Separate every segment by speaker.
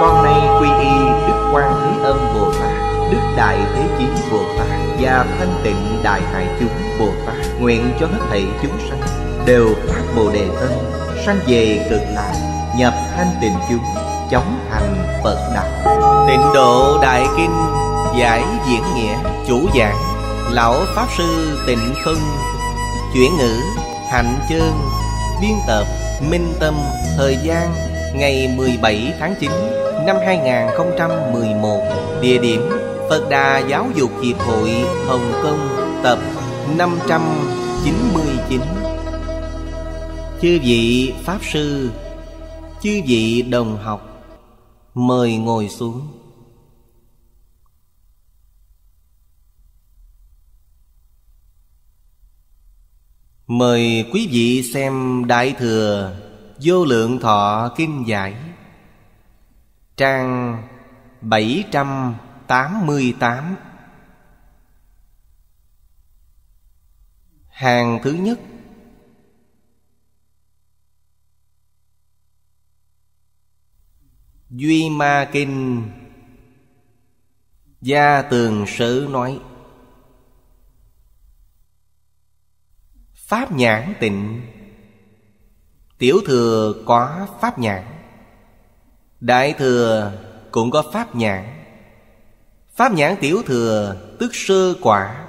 Speaker 1: con nay quy y đức quan thế âm bồ tát đức đại thế chí bồ tát và thanh tịnh đại hải chúng bồ tát nguyện cho hết thảy chúng sanh đều phát bồ đề tâm sanh về cực lạc nhập thanh tịnh chúng chóng thành phật đạo tịnh độ đại kinh giải diễn nghĩa chủ giảng lão pháp sư tịnh phân chuyển ngữ hạnh chương biên tập minh tâm thời gian ngày 17 tháng 9 năm 2011 Địa điểm Phật Đà Giáo dục Hiệp hội Hồng Kông tập 599 Chư vị Pháp Sư Chư vị Đồng học Mời ngồi xuống Mời quý vị xem Đại Thừa Vô Lượng Thọ Kim Giải Trang 788 Hàng thứ nhất Duy Ma Kinh Gia Tường sử nói Pháp nhãn tịnh Tiểu thừa có pháp nhãn Đại thừa cũng có pháp nhãn Pháp nhãn tiểu thừa tức sơ quả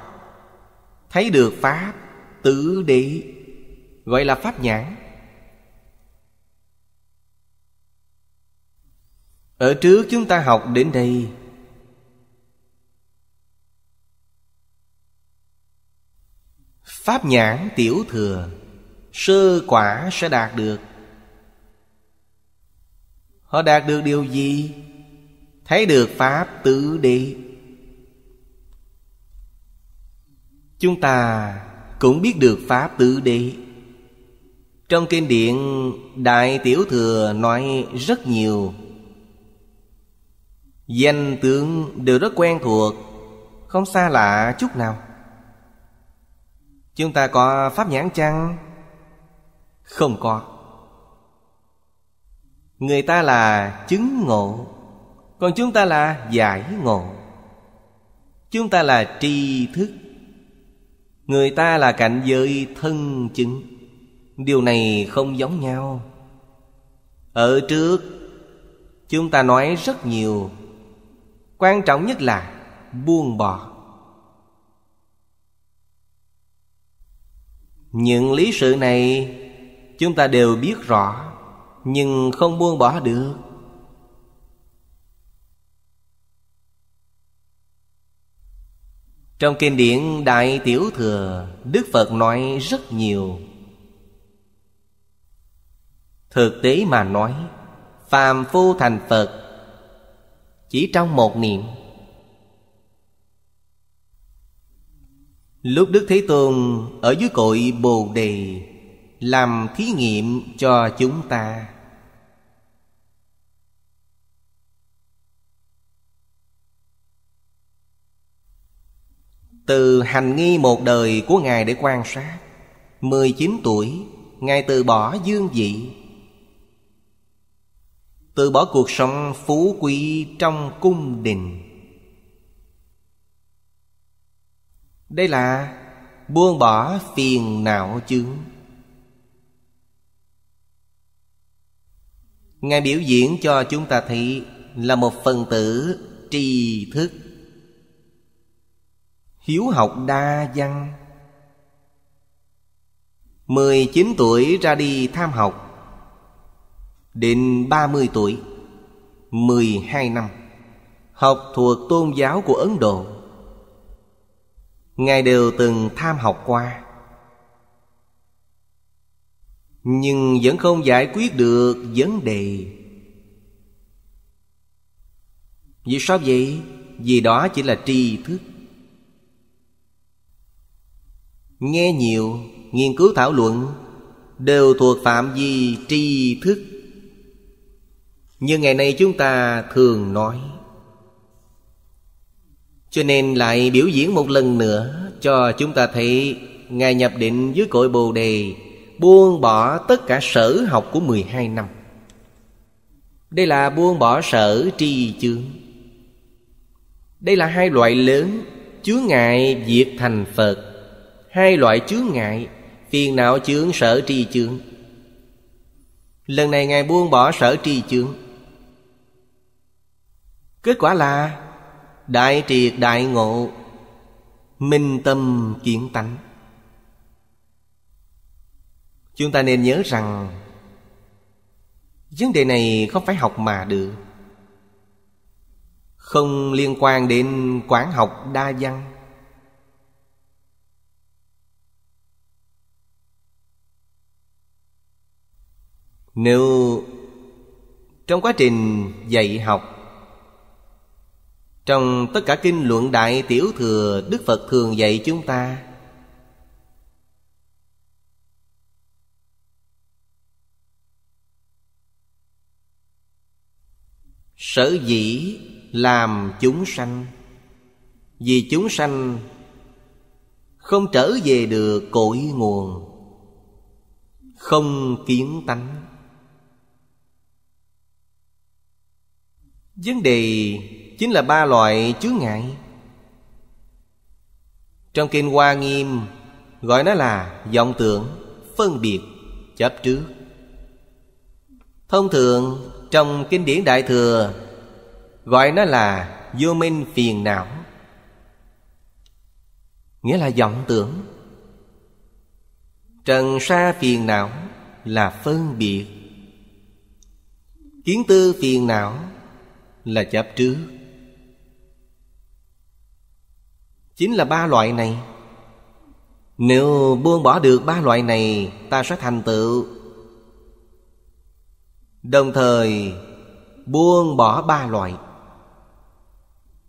Speaker 1: Thấy được Pháp tử đế Gọi là Pháp nhãn Ở trước chúng ta học đến đây Pháp nhãn tiểu thừa Sơ quả sẽ đạt được Họ đạt được điều gì? Thấy được Pháp tự đi Chúng ta cũng biết được Pháp tự đi Trong kinh điển Đại Tiểu Thừa nói rất nhiều Danh tướng đều rất quen thuộc Không xa lạ chút nào Chúng ta có Pháp nhãn chăng? Không có Người ta là chứng ngộ Còn chúng ta là giải ngộ Chúng ta là tri thức Người ta là cảnh giới thân chứng Điều này không giống nhau Ở trước Chúng ta nói rất nhiều Quan trọng nhất là buông bỏ Những lý sự này Chúng ta đều biết rõ nhưng không buông bỏ được trong kinh điển đại tiểu thừa đức phật nói rất nhiều thực tế mà nói phàm phu thành phật chỉ trong một niệm lúc đức thế tôn ở dưới cội bồ đề làm thí nghiệm cho chúng ta Từ hành nghi một đời của Ngài để quan sát 19 tuổi Ngài từ bỏ dương vị Từ bỏ cuộc sống phú quý trong cung đình Đây là buông bỏ phiền não chướng Ngài biểu diễn cho chúng ta thấy Là một phần tử tri thức hiếu học đa văn 19 tuổi ra đi tham học Đến 30 tuổi 12 năm Học thuộc tôn giáo của Ấn Độ Ngài đều từng tham học qua Nhưng vẫn không giải quyết được vấn đề Vì sao vậy? Vì đó chỉ là tri thức Nghe nhiều, nghiên cứu thảo luận Đều thuộc phạm vi tri thức Như ngày nay chúng ta thường nói Cho nên lại biểu diễn một lần nữa Cho chúng ta thấy Ngài nhập định dưới cội Bồ Đề Buông bỏ tất cả sở học của 12 năm Đây là buông bỏ sở tri chướng Đây là hai loại lớn Chứa ngại việc thành Phật hai loại chướng ngại phiền não chướng sở tri chướng lần này ngài buông bỏ sở tri chướng kết quả là đại triệt đại ngộ minh tâm kiến tánh chúng ta nên nhớ rằng vấn đề này không phải học mà được không liên quan đến quán học đa văn Nếu trong quá trình dạy học Trong tất cả kinh luận đại tiểu thừa Đức Phật thường dạy chúng ta Sở dĩ làm chúng sanh Vì chúng sanh không trở về được cội nguồn Không kiến tánh Vấn đề chính là ba loại chướng ngại Trong kinh Hoa Nghiêm Gọi nó là vọng tưởng, phân biệt, chấp trước Thông thường trong kinh điển Đại Thừa Gọi nó là vô minh phiền não Nghĩa là vọng tưởng Trần sa phiền não là phân biệt Kiến tư phiền não là chấp trước chính là ba loại này nếu buông bỏ được ba loại này ta sẽ thành tựu đồng thời buông bỏ ba loại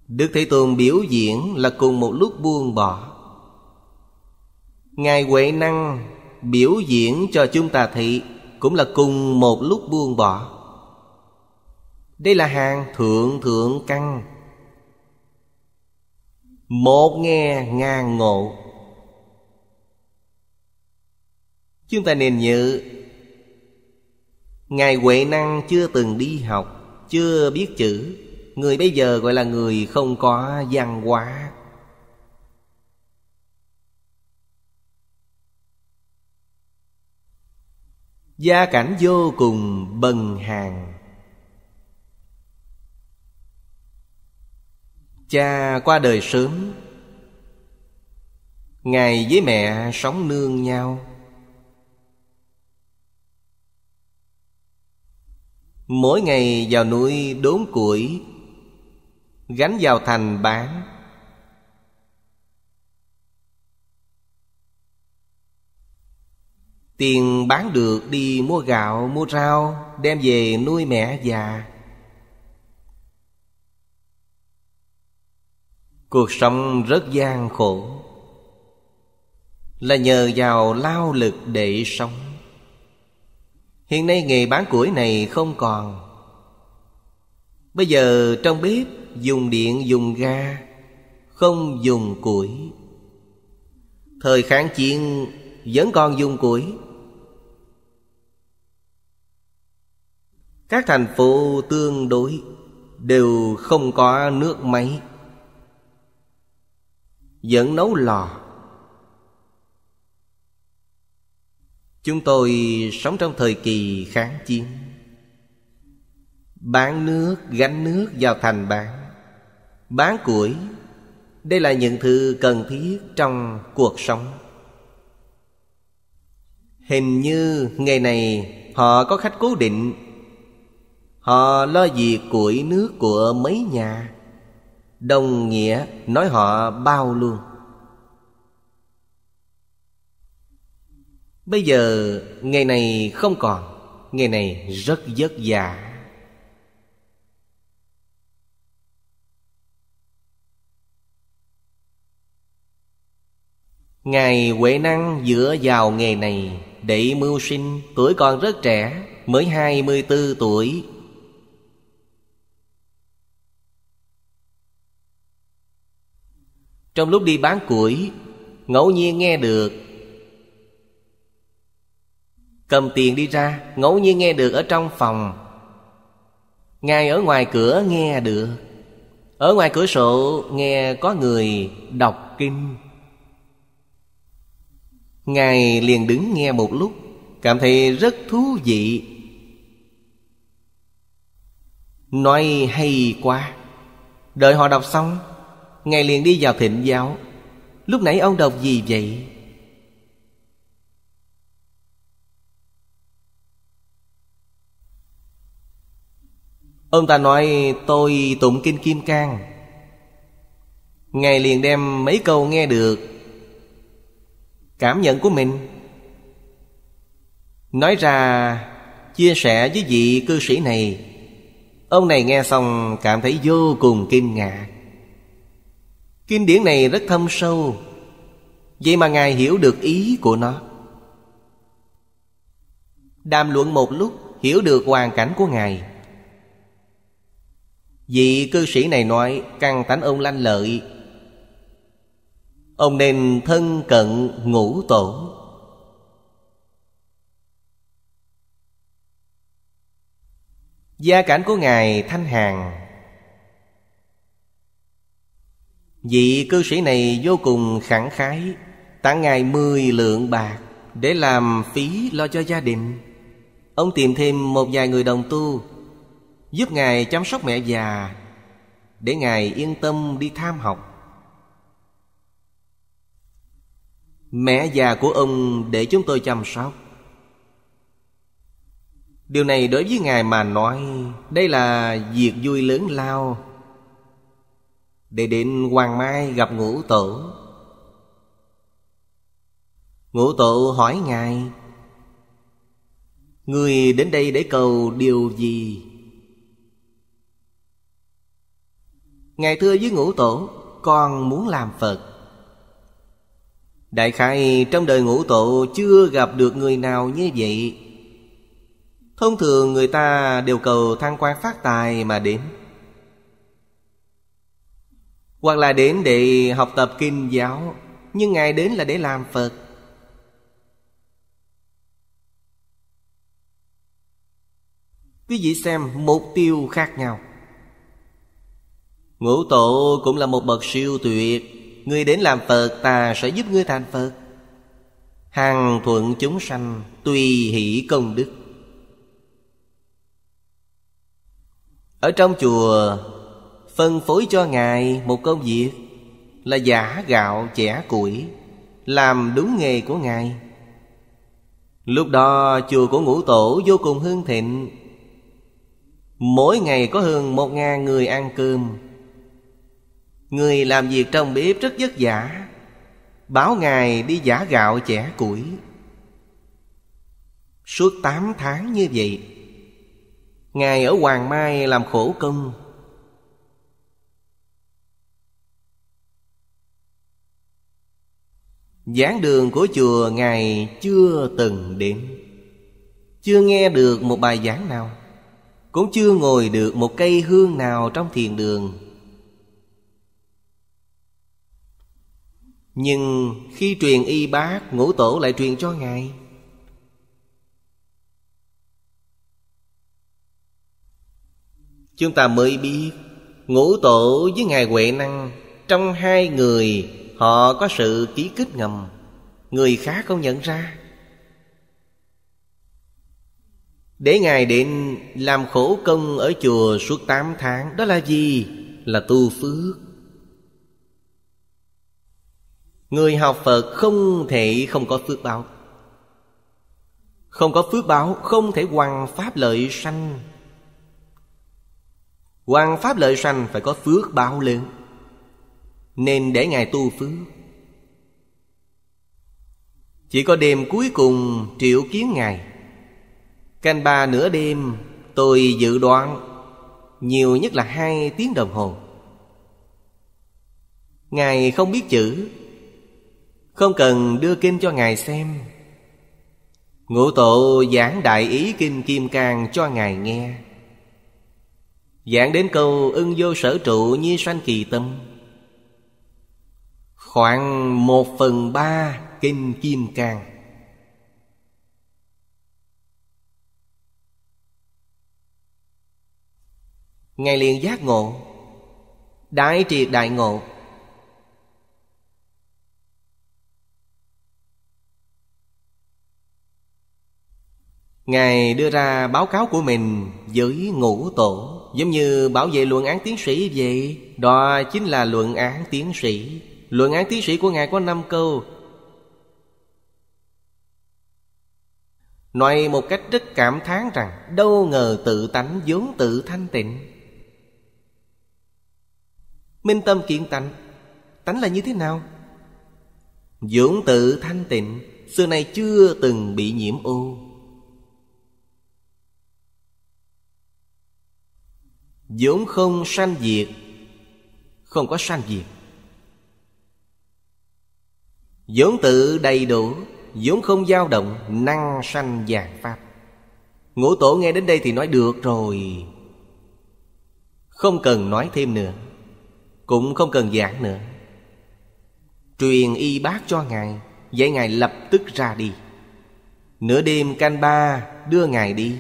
Speaker 1: đức thế tôn biểu diễn là cùng một lúc buông bỏ ngài huệ năng biểu diễn cho chúng ta thị cũng là cùng một lúc buông bỏ đây là hàng thượng thượng căn Một nghe ngàn ngộ Chúng ta nên nhớ Ngài Huệ Năng chưa từng đi học Chưa biết chữ Người bây giờ gọi là người không có văn hóa Gia cảnh vô cùng bần hàng Cha qua đời sớm Ngài với mẹ sống nương nhau Mỗi ngày vào núi đốn củi Gánh vào thành bán Tiền bán được đi mua gạo, mua rau Đem về nuôi mẹ già cuộc sống rất gian khổ là nhờ vào lao lực để sống hiện nay nghề bán củi này không còn bây giờ trong bếp dùng điện dùng ga không dùng củi thời kháng chiến vẫn còn dùng củi các thành phố tương đối đều không có nước máy vẫn nấu lò Chúng tôi sống trong thời kỳ kháng chiến Bán nước, gánh nước vào thành bán Bán củi Đây là những thứ cần thiết trong cuộc sống Hình như ngày này họ có khách cố định Họ lo việc củi nước của mấy nhà Đồng nghĩa nói họ bao luôn Bây giờ nghề này không còn Nghề này rất vất vả Ngài Huệ Năng dựa vào nghề này Để mưu sinh tuổi còn rất trẻ Mới hai 24 tuổi Trong lúc đi bán củi Ngẫu nhiên nghe được Cầm tiền đi ra Ngẫu nhiên nghe được ở trong phòng Ngài ở ngoài cửa nghe được Ở ngoài cửa sổ nghe có người đọc kinh Ngài liền đứng nghe một lúc Cảm thấy rất thú vị Nói hay quá Đợi họ đọc xong Ngài liền đi vào thịnh giáo Lúc nãy ông đọc gì vậy? Ông ta nói tôi tụng kinh Kim Cang Ngài liền đem mấy câu nghe được Cảm nhận của mình Nói ra chia sẻ với vị cư sĩ này Ông này nghe xong cảm thấy vô cùng kinh ngạc Kinh điển này rất thâm sâu Vậy mà Ngài hiểu được ý của nó Đàm luận một lúc Hiểu được hoàn cảnh của Ngài Vị cư sĩ này nói Căn tánh ông lanh lợi Ông nên thân cận ngũ tổ Gia cảnh của Ngài thanh hàng Vị cư sĩ này vô cùng khẳng khái Tặng ngài mười lượng bạc Để làm phí lo cho gia đình Ông tìm thêm một vài người đồng tu Giúp ngài chăm sóc mẹ già Để ngài yên tâm đi tham học Mẹ già của ông để chúng tôi chăm sóc Điều này đối với Ngài mà nói Đây là việc vui lớn lao để đến Hoàng Mai gặp ngũ tổ Ngũ tổ hỏi Ngài Người đến đây để cầu điều gì? Ngài thưa với ngũ tổ Con muốn làm Phật Đại khai trong đời ngũ tổ chưa gặp được người nào như vậy Thông thường người ta đều cầu thăng quan phát tài mà đến hoặc là đến để học tập kinh giáo Nhưng Ngài đến là để làm Phật Quý vị xem mục tiêu khác nhau Ngũ tổ cũng là một bậc siêu tuyệt người đến làm Phật ta sẽ giúp ngươi thành Phật Hàng thuận chúng sanh tùy hỷ công đức Ở trong chùa phân phối cho ngài một công việc là giả gạo chẻ củi làm đúng nghề của ngài lúc đó chùa của ngũ tổ vô cùng hương thịnh mỗi ngày có hơn một ngàn người ăn cơm người làm việc trong bếp rất vất vả báo ngài đi giả gạo chẻ củi suốt tám tháng như vậy ngài ở hoàng mai làm khổ công giảng đường của chùa ngài chưa từng đến chưa nghe được một bài giảng nào cũng chưa ngồi được một cây hương nào trong thiền đường nhưng khi truyền y bác ngũ tổ lại truyền cho ngài chúng ta mới biết ngũ tổ với ngài huệ năng trong hai người Họ có sự ký kết ngầm Người khác không nhận ra Để Ngài đến làm khổ công ở chùa suốt tám tháng Đó là gì? Là tu phước Người học Phật không thể không có phước báo Không có phước báo không thể hoàn pháp lợi sanh Hoàn pháp lợi sanh phải có phước báo lớn nên để Ngài tu phước Chỉ có đêm cuối cùng triệu kiến Ngài Canh ba nửa đêm tôi dự đoán Nhiều nhất là hai tiếng đồng hồ Ngài không biết chữ Không cần đưa kinh cho Ngài xem Ngũ tổ giảng đại ý kinh Kim Cang cho Ngài nghe Giảng đến câu ưng vô sở trụ như sanh kỳ tâm Khoảng một phần ba Kinh Kim Cang Ngài liền giác ngộ Đại triệt đại ngộ Ngài đưa ra báo cáo của mình với ngũ tổ Giống như bảo vệ luận án tiến sĩ vậy Đó chính là luận án tiến sĩ Luận án tiến sĩ của Ngài có 5 câu Nói một cách rất cảm thán rằng Đâu ngờ tự tánh vốn tự thanh tịnh Minh tâm kiện tánh, Tánh là như thế nào? vốn tự thanh tịnh Xưa nay chưa từng bị nhiễm ô vốn không sanh diệt không có sanh diệt vốn tự đầy đủ vốn không dao động năng sanh vàng pháp ngũ tổ nghe đến đây thì nói được rồi không cần nói thêm nữa cũng không cần giảng nữa truyền y bác cho ngài vậy ngài lập tức ra đi nửa đêm canh ba đưa ngài đi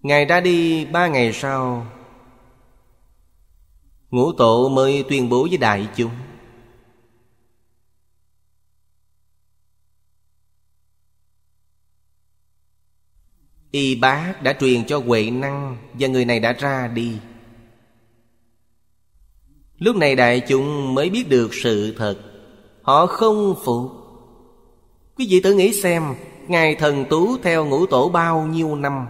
Speaker 1: ngài ra đi ba ngày sau Ngũ tổ mới tuyên bố với đại chúng Y bác đã truyền cho Huệ Năng Và người này đã ra đi Lúc này đại chúng mới biết được sự thật Họ không phục Quý vị tự nghĩ xem Ngài thần tú theo ngũ tổ bao nhiêu năm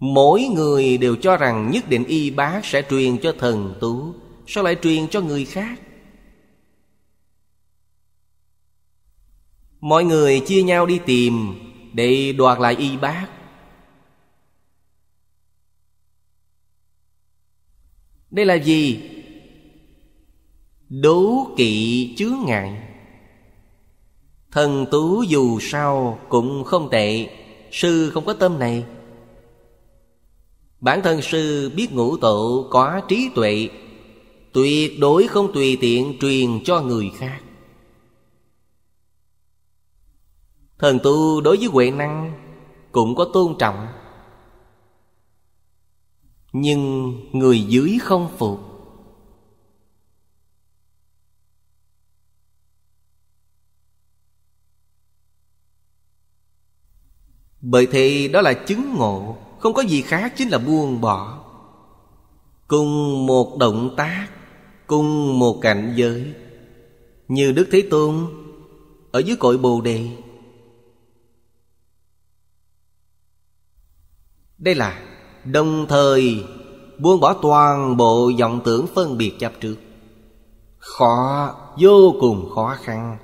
Speaker 1: Mỗi người đều cho rằng nhất định y bá sẽ truyền cho thần tú Sao lại truyền cho người khác Mọi người chia nhau đi tìm Để đoạt lại y bác Đây là gì? Đố kỵ chướng ngại Thần tú dù sao cũng không tệ Sư không có tâm này Bản thân sư biết ngũ tụ có trí tuệ Tuyệt đối không tùy tiện truyền cho người khác Thần tu đối với huệ năng Cũng có tôn trọng Nhưng người dưới không phục Bởi thì đó là chứng ngộ không có gì khác chính là buông bỏ Cùng một động tác Cùng một cảnh giới Như Đức Thế Tôn Ở dưới cội Bồ Đề Đây là đồng thời buông bỏ toàn bộ vọng tưởng phân biệt chấp trước Khó, vô cùng khó khăn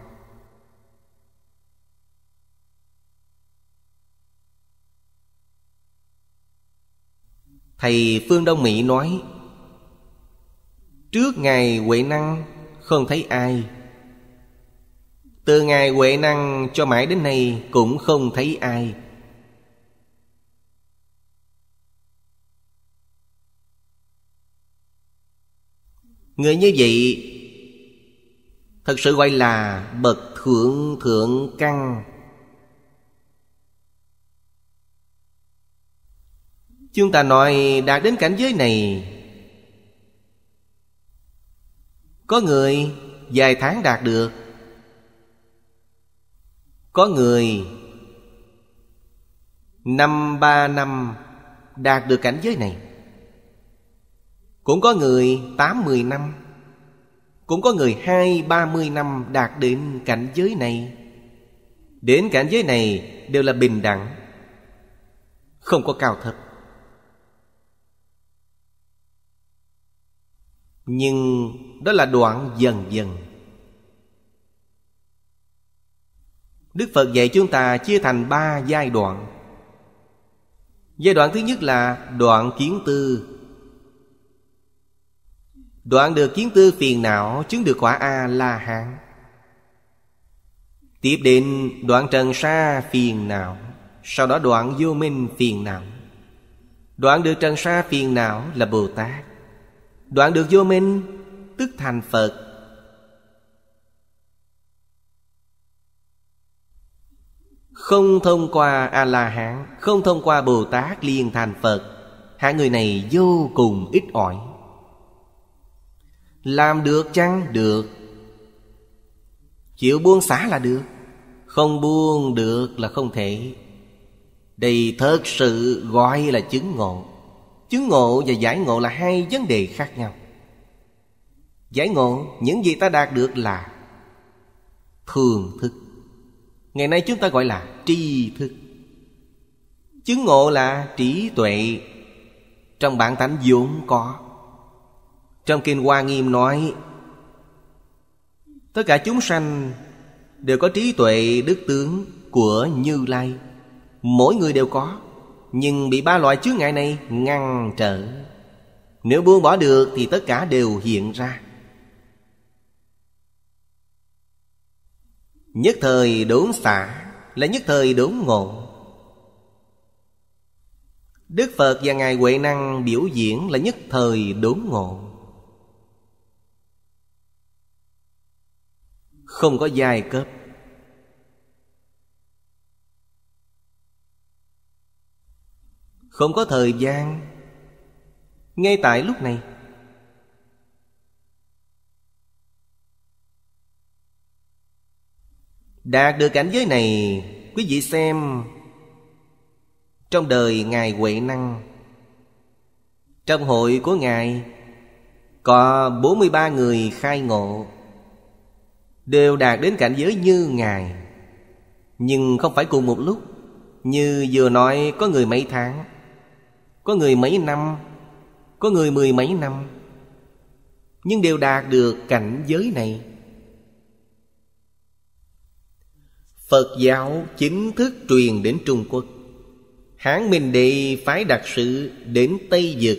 Speaker 1: Thầy Phương Đông Mỹ nói Trước Ngài Huệ Năng không thấy ai Từ Ngài Huệ Năng cho mãi đến nay cũng không thấy ai Người như vậy Thật sự gọi là bậc thượng thượng căn Chúng ta nói đạt đến cảnh giới này Có người vài tháng đạt được Có người Năm ba năm đạt được cảnh giới này Cũng có người tám mười năm Cũng có người hai ba mươi năm đạt đến cảnh giới này Đến cảnh giới này đều là bình đẳng Không có cao thấp nhưng đó là đoạn dần dần đức phật dạy chúng ta chia thành ba giai đoạn giai đoạn thứ nhất là đoạn kiến tư đoạn được kiến tư phiền não chứng được quả a la hán tiếp đến đoạn trần sa phiền não sau đó đoạn vô minh phiền não đoạn được trần sa phiền não là bồ tát Đoạn được vô minh Tức thành Phật Không thông qua A-la-hán Không thông qua Bồ-Tát liền thành Phật Hạng người này vô cùng ít ỏi Làm được chăng? Được Chịu buông xả là được Không buông được là không thể Đây thật sự gọi là chứng ngộ chứng ngộ và giải ngộ là hai vấn đề khác nhau giải ngộ những gì ta đạt được là thường thức ngày nay chúng ta gọi là tri thức chứng ngộ là trí tuệ trong bản tánh vốn có trong kinh hoa nghiêm nói tất cả chúng sanh đều có trí tuệ đức tướng của như lai mỗi người đều có nhưng bị ba loại chướng ngại này ngăn trở nếu buông bỏ được thì tất cả đều hiện ra nhất thời đốn xả là nhất thời đốn ngộ đức phật và ngài huệ năng biểu diễn là nhất thời đốn ngộ không có giai cấp Không có thời gian Ngay tại lúc này Đạt được cảnh giới này Quý vị xem Trong đời Ngài Huệ Năng Trong hội của Ngài Có 43 người khai ngộ Đều đạt đến cảnh giới như Ngài Nhưng không phải cùng một lúc Như vừa nói có người mấy tháng có người mấy năm Có người mười mấy năm Nhưng đều đạt được cảnh giới này Phật giáo chính thức truyền đến Trung Quốc Hán Minh Đệ phái đặc sự đến Tây Dực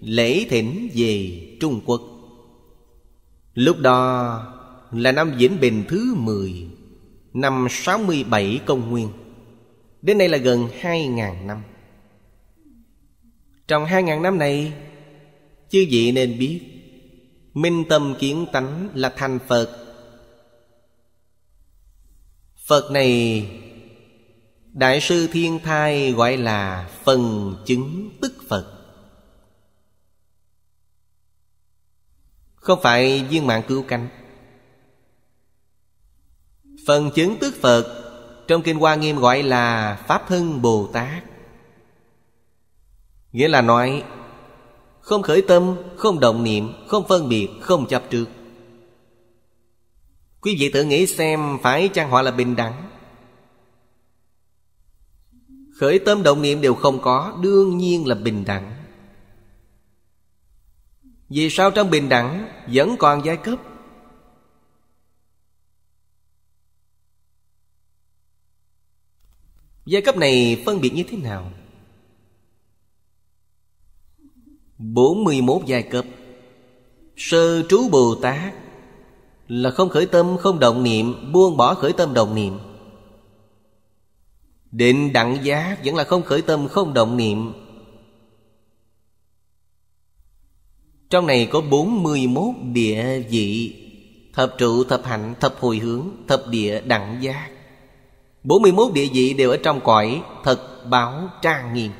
Speaker 1: Lễ thỉnh về Trung Quốc Lúc đó là năm Vĩnh Bình thứ 10 Năm 67 công nguyên Đến nay là gần 2.000 năm trong hai ngàn năm này Chư vị nên biết Minh tâm kiến tánh là thành Phật Phật này Đại sư Thiên Thai gọi là Phần chứng tức Phật Không phải viên mạng cứu cánh Phần chứng tức Phật Trong Kinh Hoa Nghiêm gọi là Pháp hưng Bồ Tát Nghĩa là nói Không khởi tâm, không động niệm, không phân biệt, không chấp trước Quý vị tự nghĩ xem phải chăng họ là bình đẳng Khởi tâm động niệm đều không có Đương nhiên là bình đẳng Vì sao trong bình đẳng Vẫn còn giai cấp Giai cấp này phân biệt như thế nào 41 giai cấp Sơ trú Bồ Tát Là không khởi tâm không động niệm Buông bỏ khởi tâm động niệm Định đẳng giá vẫn là không khởi tâm không động niệm Trong này có 41 địa vị Thập trụ, thập hạnh, thập hồi hướng, thập địa đẳng giác 41 địa vị đều ở trong cõi Thật báo trang nghiêm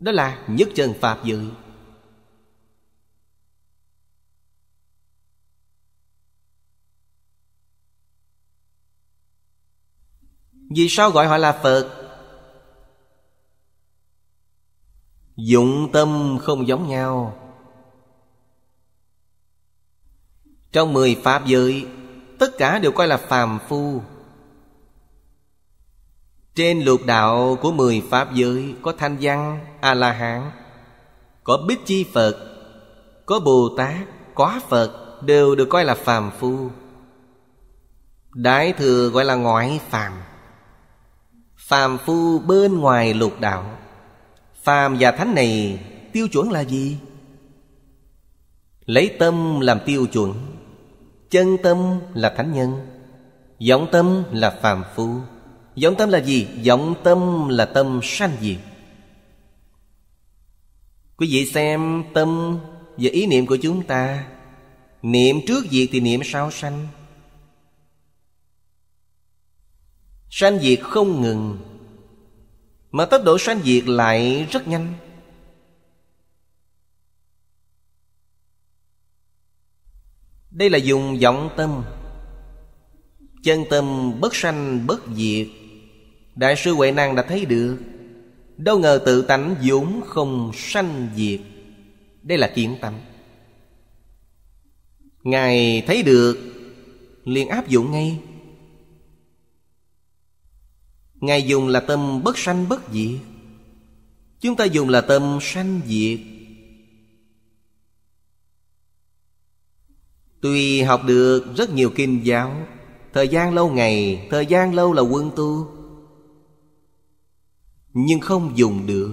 Speaker 1: đó là nhất chân Pháp giới Vì sao gọi họ là Phật? Dụng tâm không giống nhau Trong mười Pháp giới Tất cả đều coi là phàm phu trên lục đạo của mười Pháp giới Có Thanh Văn, A-la-hán Có Bích Chi Phật Có Bồ Tát, có Phật Đều được coi là phàm phu Đại thừa gọi là ngoại phàm Phàm phu bên ngoài lục đạo Phàm và thánh này tiêu chuẩn là gì? Lấy tâm làm tiêu chuẩn Chân tâm là thánh nhân Giọng tâm là phàm phu giọng tâm là gì giọng tâm là tâm sanh diệt quý vị xem tâm và ý niệm của chúng ta niệm trước diệt thì niệm sau sanh sanh diệt không ngừng mà tốc độ sanh diệt lại rất nhanh đây là dùng vọng tâm chân tâm bất sanh bất diệt Đại sư Huệ Năng đã thấy được Đâu ngờ tự tánh vốn không sanh diệt Đây là kiến tánh Ngài thấy được liền áp dụng ngay Ngài dùng là tâm bất sanh bất diệt Chúng ta dùng là tâm sanh diệt Tuy học được rất nhiều kinh giáo Thời gian lâu ngày Thời gian lâu là quân tu nhưng không dùng được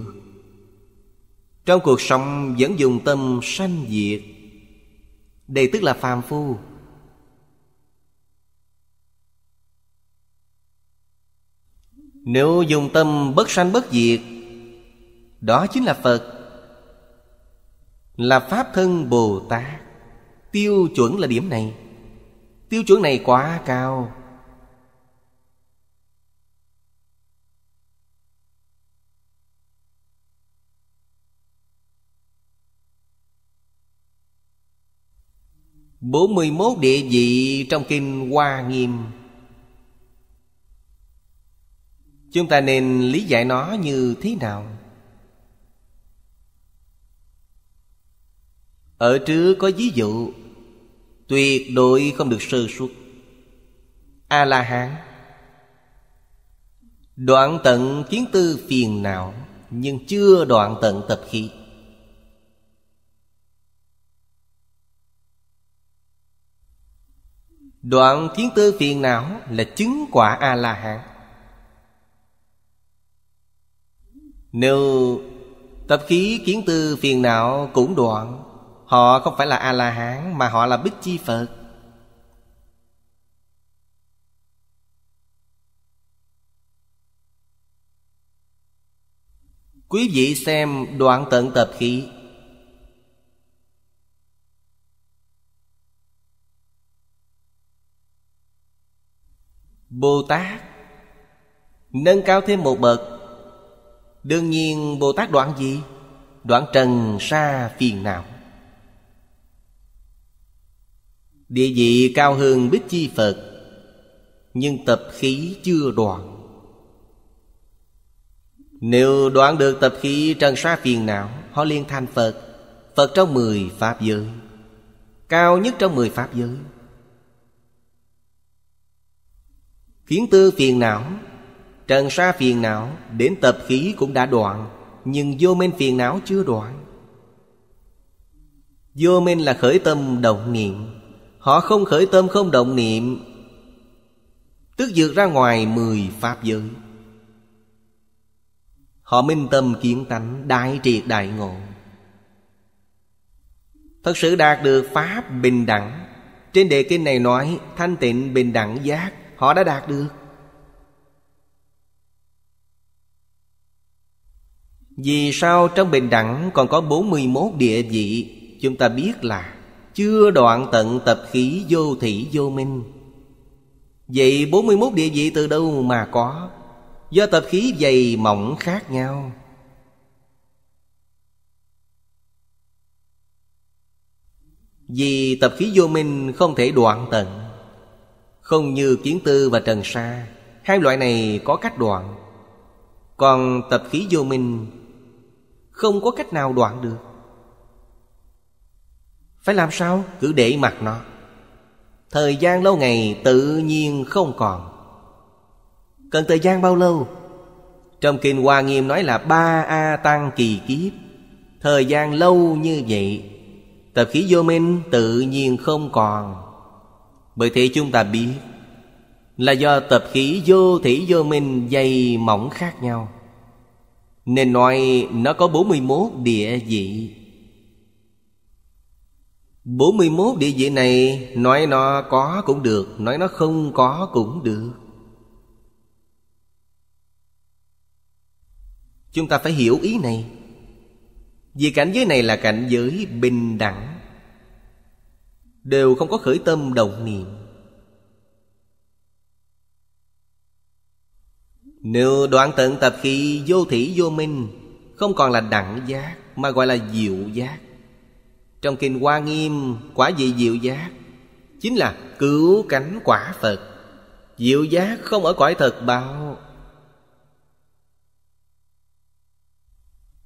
Speaker 1: trong cuộc sống vẫn dùng tâm sanh diệt đây tức là phàm phu nếu dùng tâm bất sanh bất diệt đó chính là phật là pháp thân bồ tát tiêu chuẩn là điểm này tiêu chuẩn này quá cao 41 địa vị trong kinh Hoa Nghiêm Chúng ta nên lý giải nó như thế nào? Ở trước có ví dụ Tuyệt đối không được sơ suất A-la-hán Đoạn tận kiến tư phiền não Nhưng chưa đoạn tận tập khí Đoạn kiến tư phiền não là chứng quả A-la-hán Nếu tập khí kiến tư phiền não cũng đoạn Họ không phải là A-la-hán mà họ là Bích Chi Phật Quý vị xem đoạn tận tập khí Bồ Tát Nâng cao thêm một bậc Đương nhiên Bồ Tát đoạn gì? Đoạn trần xa phiền não Địa vị cao hơn Bích Chi Phật Nhưng tập khí chưa đoạn Nếu đoạn được tập khí trần xa phiền não Họ liên thành Phật Phật trong mười Pháp giới Cao nhất trong mười Pháp giới Phiến tư phiền não Trần sa phiền não Đến tập khí cũng đã đoạn Nhưng vô minh phiền não chưa đoạn Vô minh là khởi tâm động niệm Họ không khởi tâm không động niệm Tức vượt ra ngoài mười pháp giới Họ minh tâm kiến tánh Đại triệt đại ngộ Thật sự đạt được Pháp bình đẳng Trên đề kinh này nói Thanh tịnh bình đẳng giác họ đã đạt được Vì sao trong bình đẳng còn có 41 địa vị Chúng ta biết là Chưa đoạn tận tập khí vô thị vô minh Vậy 41 địa vị từ đâu mà có Do tập khí dày mỏng khác nhau Vì tập khí vô minh không thể đoạn tận không như kiến tư và trần sa Hai loại này có cách đoạn Còn tập khí vô minh Không có cách nào đoạn được Phải làm sao? Cứ để mặc nó Thời gian lâu ngày tự nhiên không còn Cần thời gian bao lâu? Trong Kinh Hoa Nghiêm nói là ba A tăng kỳ kiếp Thời gian lâu như vậy Tập khí vô minh tự nhiên không còn bởi thế chúng ta biết Là do tập khí vô thủy vô minh dày mỏng khác nhau Nên nói nó có 41 địa vị 41 địa vị này Nói nó có cũng được Nói nó không có cũng được Chúng ta phải hiểu ý này Vì cảnh giới này là cảnh giới bình đẳng đều không có khởi tâm đồng niệm nếu đoạn tận tập khi vô thủy vô minh không còn là đẳng giác mà gọi là diệu giác trong kinh hoa nghiêm quả vị diệu giác chính là cứu cánh quả phật diệu giác không ở cõi thật bao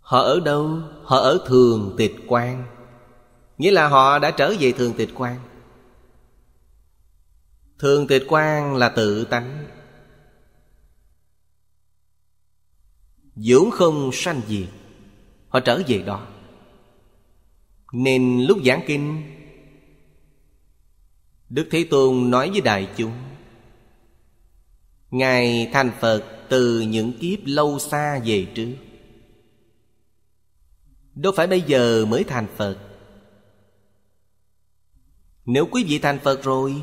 Speaker 1: họ ở đâu họ ở thường tịch quan nghĩa là họ đã trở về thường tịch quan thường tịch quan là tự tánh dưỡng không sanh diệt họ trở về đó nên lúc giảng kinh đức thế tôn nói với đại chúng ngài thành phật từ những kiếp lâu xa về trước đâu phải bây giờ mới thành phật nếu quý vị thành Phật rồi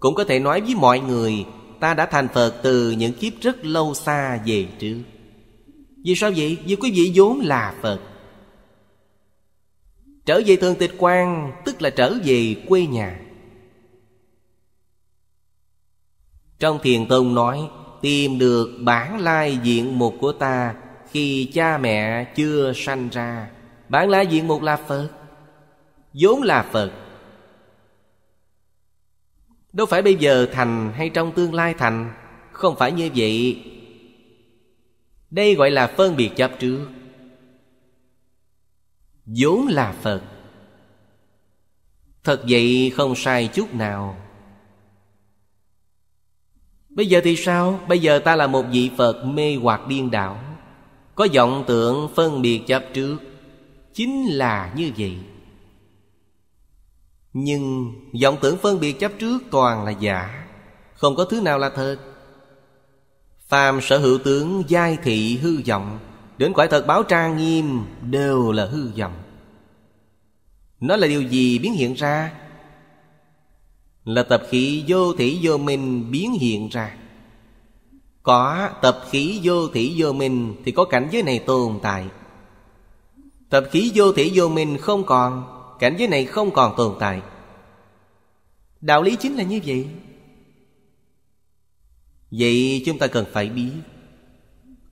Speaker 1: Cũng có thể nói với mọi người Ta đã thành Phật từ những kiếp rất lâu xa về trước Vì sao vậy? Vì quý vị vốn là Phật Trở về thường tịch quan Tức là trở về quê nhà Trong thiền tông nói Tìm được bản lai diện mục của ta Khi cha mẹ chưa sanh ra Bản lai diện mục là Phật vốn là Phật Đâu phải bây giờ thành hay trong tương lai thành Không phải như vậy Đây gọi là phân biệt chấp trước vốn là Phật Thật vậy không sai chút nào Bây giờ thì sao? Bây giờ ta là một vị Phật mê hoặc điên đảo Có vọng tưởng phân biệt chấp trước Chính là như vậy nhưng vọng tưởng phân biệt chấp trước toàn là giả Không có thứ nào là thật Phàm sở hữu tướng giai thị hư vọng Đến quả thật báo trang nghiêm đều là hư vọng Nó là điều gì biến hiện ra Là tập khí vô thủy vô minh biến hiện ra Có tập khí vô thủy vô minh Thì có cảnh giới này tồn tại Tập khí vô thủy vô minh không còn cảnh giới này không còn tồn tại đạo lý chính là như vậy vậy chúng ta cần phải biết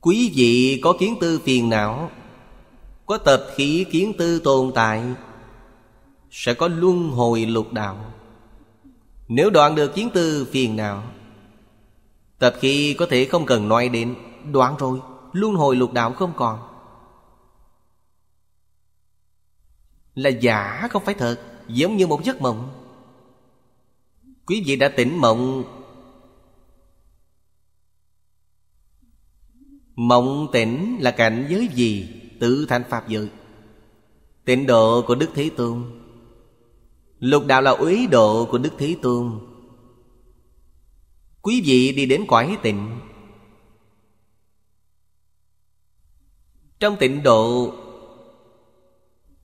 Speaker 1: quý vị có kiến tư phiền não có tập khí kiến tư tồn tại sẽ có luân hồi lục đạo nếu đoạn được kiến tư phiền não Tập khí có thể không cần nói đến Đoạn rồi Luân hồi lục đạo không còn là giả không phải thật giống như một giấc mộng quý vị đã tỉnh mộng mộng tỉnh là cảnh giới gì tự thành pháp giới tịnh độ của đức thế tôn lục đạo là úy độ của đức thế tôn quý vị đi đến cõi tịnh trong tịnh độ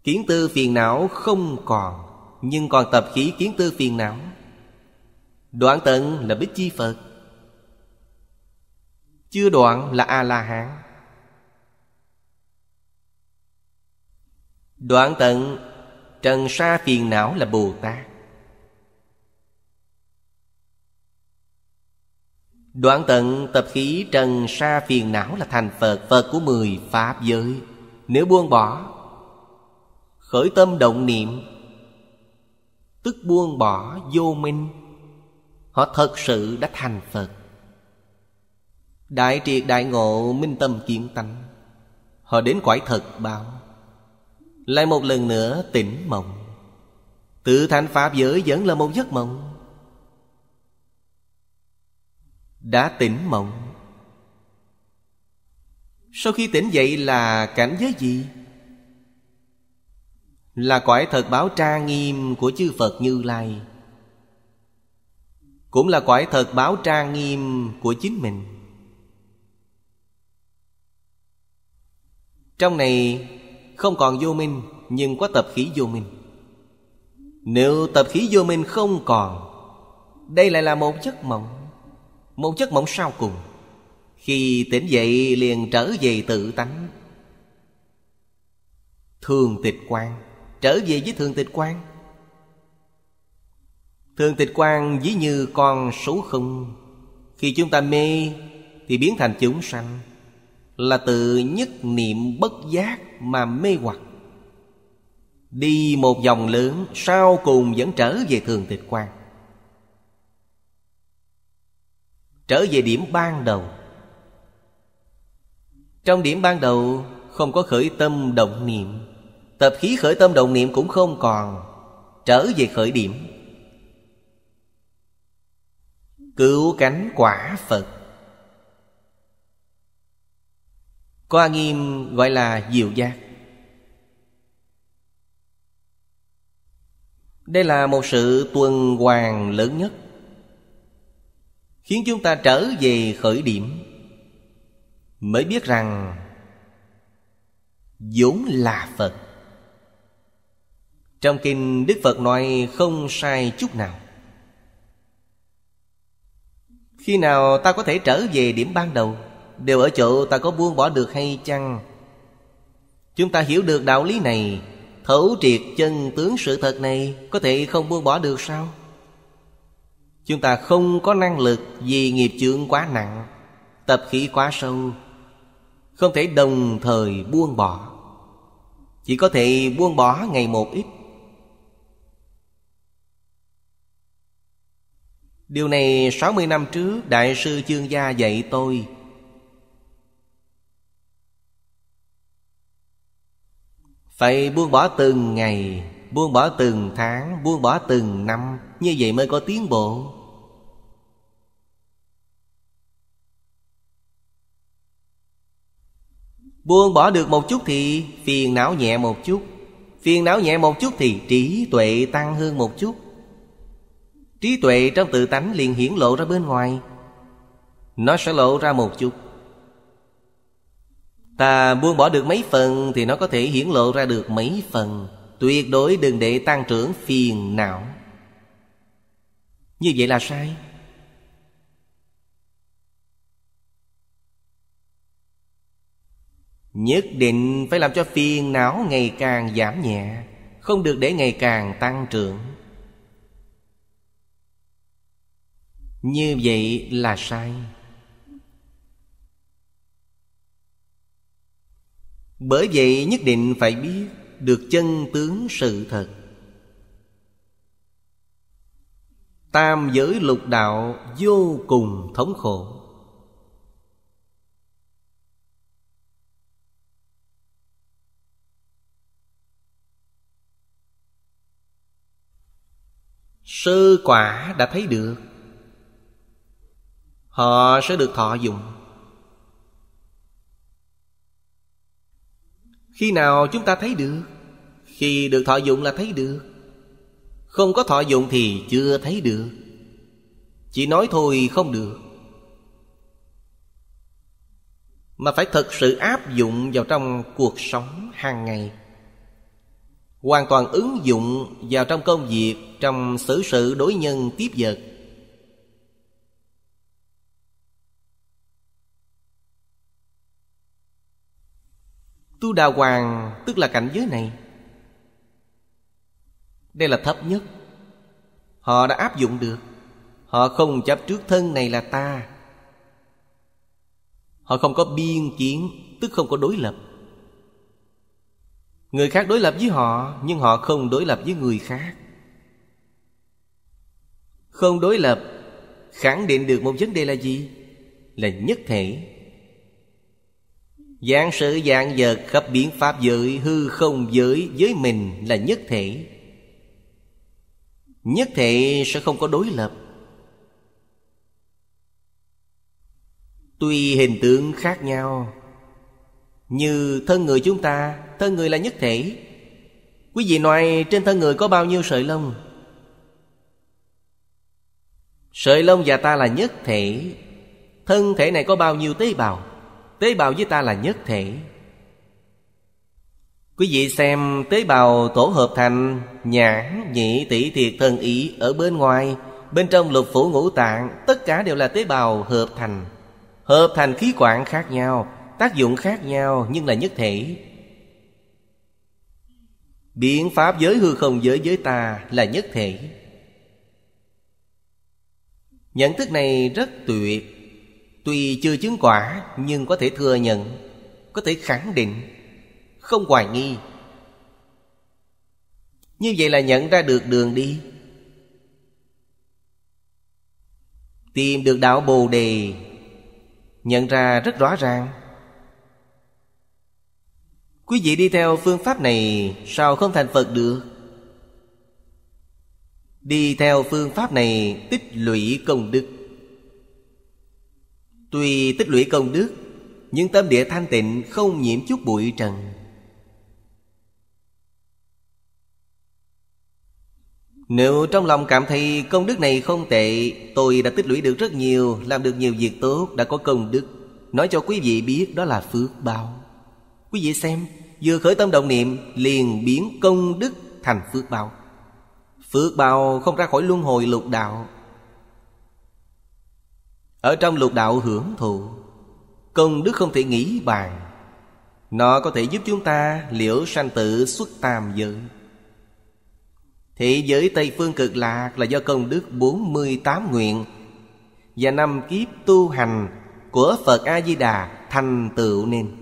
Speaker 1: Kiến tư phiền não không còn Nhưng còn tập khí kiến tư phiền não Đoạn tận là bích chi Phật Chưa đoạn là A-la-hán Đoạn tận Trần sa phiền não là Bồ Tát Đoạn tận tập khí trần sa phiền não là thành Phật Phật của mười Pháp giới Nếu buông bỏ khởi tâm động niệm tức buông bỏ vô minh họ thật sự đã thành phật đại triệt đại ngộ minh tâm kiến tánh họ đến quải thật báo lại một lần nữa tỉnh mộng tự thành pháp giới vẫn là một giấc mộng đã tỉnh mộng sau khi tỉnh dậy là cảnh giới gì là cõi thật báo tra nghiêm của chư phật như lai cũng là cõi thật báo tra nghiêm của chính mình trong này không còn vô minh nhưng có tập khí vô minh nếu tập khí vô minh không còn đây lại là một giấc mộng một giấc mộng sau cùng khi tỉnh dậy liền trở về tự tánh thường tịch quan trở về với thường tịch quan thường tịch quan ví như con số không khi chúng ta mê thì biến thành chúng sanh là tự nhất niệm bất giác mà mê hoặc đi một vòng lớn sau cùng vẫn trở về thường tịch quan trở về điểm ban đầu trong điểm ban đầu không có khởi tâm động niệm Tập khí khởi tâm đồng niệm cũng không còn Trở về khởi điểm Cứu cánh quả Phật qua Nghiêm gọi là diệu giác Đây là một sự tuần hoàn lớn nhất Khiến chúng ta trở về khởi điểm Mới biết rằng vốn là Phật trong kinh Đức Phật nói không sai chút nào Khi nào ta có thể trở về điểm ban đầu Đều ở chỗ ta có buông bỏ được hay chăng Chúng ta hiểu được đạo lý này Thấu triệt chân tướng sự thật này Có thể không buông bỏ được sao Chúng ta không có năng lực Vì nghiệp chướng quá nặng Tập khí quá sâu Không thể đồng thời buông bỏ Chỉ có thể buông bỏ ngày một ít Điều này 60 năm trước Đại sư chương gia dạy tôi Phải buông bỏ từng ngày Buông bỏ từng tháng Buông bỏ từng năm Như vậy mới có tiến bộ Buông bỏ được một chút thì phiền não nhẹ một chút Phiền não nhẹ một chút thì trí tuệ tăng hơn một chút Trí tuệ trong tự tánh liền hiển lộ ra bên ngoài Nó sẽ lộ ra một chút Ta buông bỏ được mấy phần Thì nó có thể hiển lộ ra được mấy phần Tuyệt đối đừng để tăng trưởng phiền não Như vậy là sai Nhất định phải làm cho phiền não ngày càng giảm nhẹ Không được để ngày càng tăng trưởng như vậy là sai bởi vậy nhất định phải biết được chân tướng sự thật tam giới lục đạo vô cùng thống khổ sơ quả đã thấy được họ sẽ được thọ dụng khi nào chúng ta thấy được khi được thọ dụng là thấy được không có thọ dụng thì chưa thấy được chỉ nói thôi không được mà phải thật sự áp dụng vào trong cuộc sống hàng ngày hoàn toàn ứng dụng vào trong công việc trong xử sự đối nhân tiếp vật Tu Đà Hoàng tức là cảnh giới này Đây là thấp nhất Họ đã áp dụng được Họ không chấp trước thân này là ta Họ không có biên kiến Tức không có đối lập Người khác đối lập với họ Nhưng họ không đối lập với người khác Không đối lập Khẳng định được một vấn đề là gì? Là nhất thể Dạng sự dạng vật khắp biến pháp giới Hư không giới với mình là nhất thể Nhất thể sẽ không có đối lập Tuy hình tượng khác nhau Như thân người chúng ta Thân người là nhất thể Quý vị nói trên thân người có bao nhiêu sợi lông Sợi lông và ta là nhất thể Thân thể này có bao nhiêu tế bào tế bào với ta là nhất thể quý vị xem tế bào tổ hợp thành nhãn nhị tỷ thiệt thần ý ở bên ngoài bên trong lục phủ ngũ tạng tất cả đều là tế bào hợp thành hợp thành khí quản khác nhau tác dụng khác nhau nhưng là nhất thể biện pháp giới hư không giới với ta là nhất thể nhận thức này rất tuyệt Tuy chưa chứng quả nhưng có thể thừa nhận Có thể khẳng định Không hoài nghi Như vậy là nhận ra được đường đi Tìm được đạo Bồ Đề Nhận ra rất rõ ràng Quý vị đi theo phương pháp này Sao không thành Phật được Đi theo phương pháp này tích lũy công đức Tuy tích lũy công đức Nhưng tâm địa thanh tịnh không nhiễm chút bụi trần Nếu trong lòng cảm thấy công đức này không tệ Tôi đã tích lũy được rất nhiều Làm được nhiều việc tốt Đã có công đức Nói cho quý vị biết đó là phước báo Quý vị xem Vừa khởi tâm động niệm Liền biến công đức thành phước báo Phước báo không ra khỏi luân hồi lục đạo ở trong lục đạo hưởng thụ Công đức không thể nghĩ bàn Nó có thể giúp chúng ta liễu sanh tử xuất tam giới Thế giới Tây Phương cực lạc là do công đức 48 nguyện Và năm kiếp tu hành của Phật A-di-đà thành tựu nên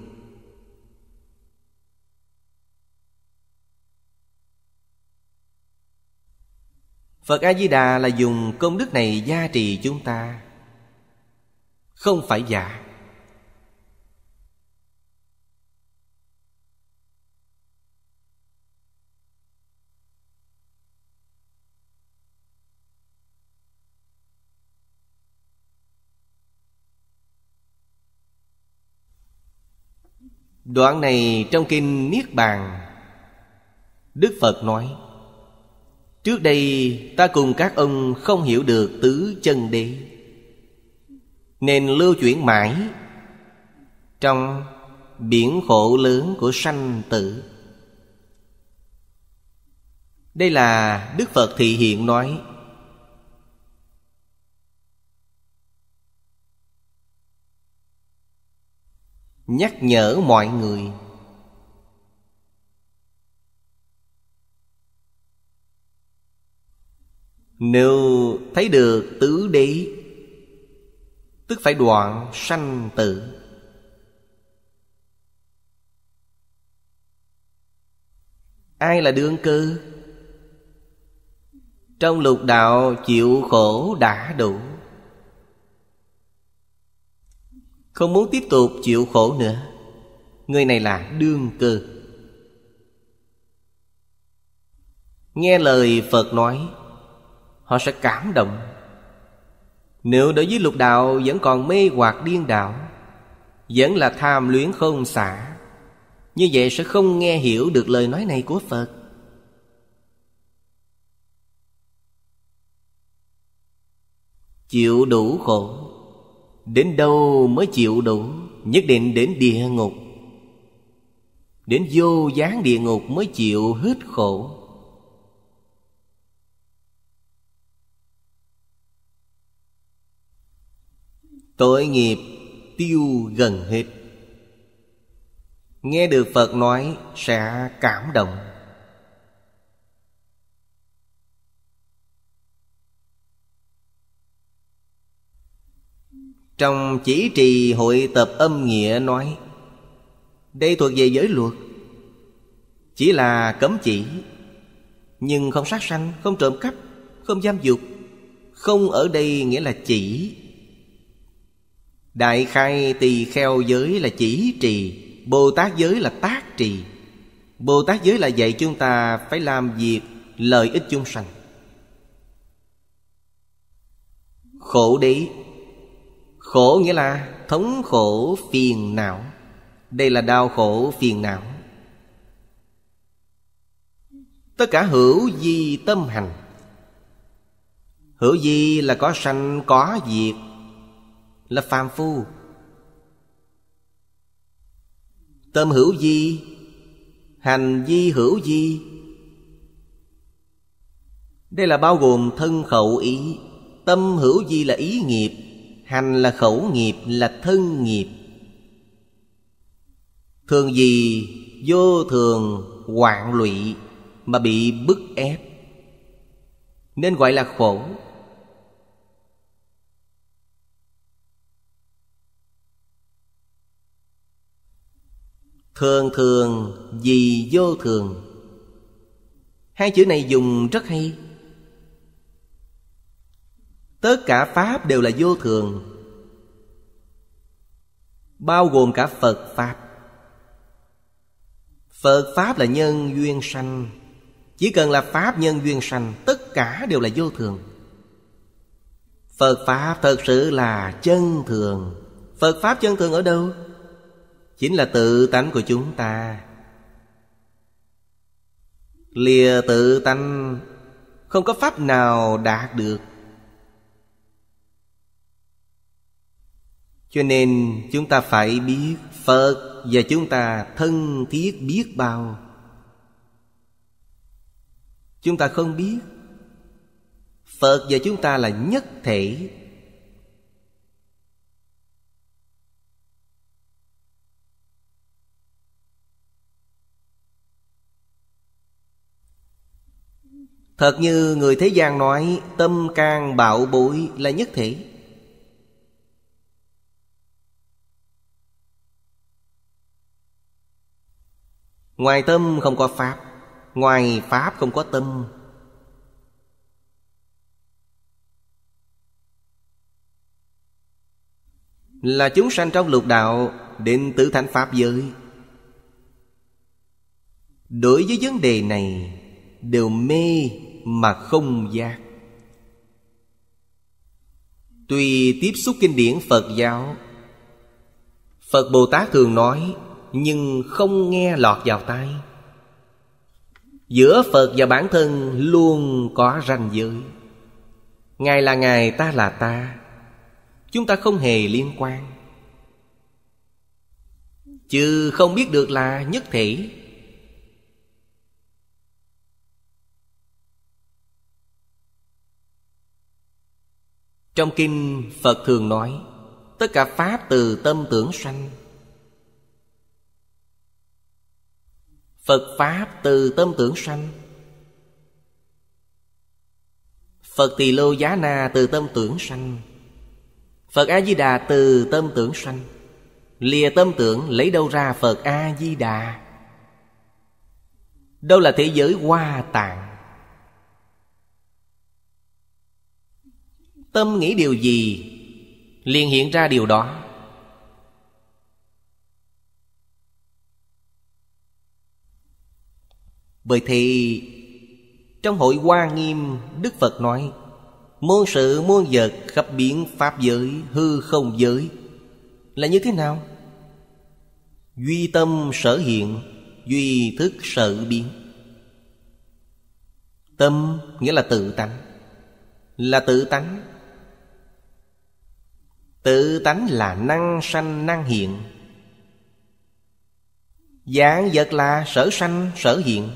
Speaker 1: Phật A-di-đà là dùng công đức này gia trì chúng ta không phải giả đoạn này trong kinh niết bàn đức phật nói trước đây ta cùng các ông không hiểu được tứ chân đế nên lưu chuyển mãi trong biển khổ lớn của sanh tử đây là đức phật thị hiện nói nhắc nhở mọi người nếu thấy được tứ đế tức phải đoạn sanh tử ai là đương cư trong lục đạo chịu khổ đã đủ không muốn tiếp tục chịu khổ nữa người này là đương cư nghe lời phật nói họ sẽ cảm động nếu đối với lục đạo vẫn còn mê hoặc điên đạo Vẫn là tham luyến không xả Như vậy sẽ không nghe hiểu được lời nói này của Phật Chịu đủ khổ Đến đâu mới chịu đủ Nhất định đến địa ngục Đến vô gián địa ngục mới chịu hết khổ tội nghiệp tiêu gần hết nghe được phật nói sẽ cảm động trong chỉ trì hội tập âm nghĩa nói đây thuộc về giới luật chỉ là cấm chỉ nhưng không sát sanh không trộm cắp không giam dục không ở đây nghĩa là chỉ Đại khai tỳ kheo giới là chỉ trì Bồ Tát giới là tác trì Bồ Tát giới là dạy chúng ta phải làm việc lợi ích chung sanh Khổ đế Khổ nghĩa là thống khổ phiền não Đây là đau khổ phiền não Tất cả hữu di tâm hành Hữu di là có sanh có diệt là phàm phu tâm hữu di hành di hữu di đây là bao gồm thân khẩu ý tâm hữu di là ý nghiệp hành là khẩu nghiệp là thân nghiệp thường gì vô thường hoạn lụy mà bị bức ép nên gọi là khổ Thường thường vì vô thường Hai chữ này dùng rất hay Tất cả Pháp đều là vô thường Bao gồm cả Phật Pháp Phật Pháp là nhân duyên sanh Chỉ cần là Pháp nhân duyên sanh Tất cả đều là vô thường Phật Pháp thật sự là chân thường Phật Pháp chân thường ở đâu? chính là tự tánh của chúng ta lìa tự tánh không có pháp nào đạt được cho nên chúng ta phải biết phật và chúng ta thân thiết biết bao chúng ta không biết phật và chúng ta là nhất thể Thật như người thế gian nói Tâm can bạo bụi là nhất thể Ngoài tâm không có Pháp Ngoài Pháp không có tâm Là chúng sanh trong lục đạo Định tử thánh Pháp giới Đối với vấn đề này Đều mê mà không giác Tuy tiếp xúc kinh điển Phật giáo Phật Bồ Tát thường nói Nhưng không nghe lọt vào tai Giữa Phật và bản thân luôn có ranh giới Ngài là Ngài, ta là ta Chúng ta không hề liên quan Chứ không biết được là nhất thể Trong kinh Phật thường nói Tất cả Pháp từ tâm tưởng sanh Phật Pháp từ tâm tưởng sanh Phật Tỳ Lô Giá Na từ tâm tưởng sanh Phật A-di-đà từ tâm tưởng sanh Lìa tâm tưởng lấy đâu ra Phật A-di-đà Đâu là thế giới hoa tạng Tâm nghĩ điều gì liền hiện ra điều đó Bởi thì Trong hội Hoa Nghiêm Đức Phật nói Muôn sự muôn vật khắp biển Pháp giới Hư không giới Là như thế nào? Duy tâm sở hiện Duy thức sở biến Tâm nghĩa là tự tánh Là tự tánh Tự tánh là năng sanh năng hiện Dạng vật là sở sanh sở hiện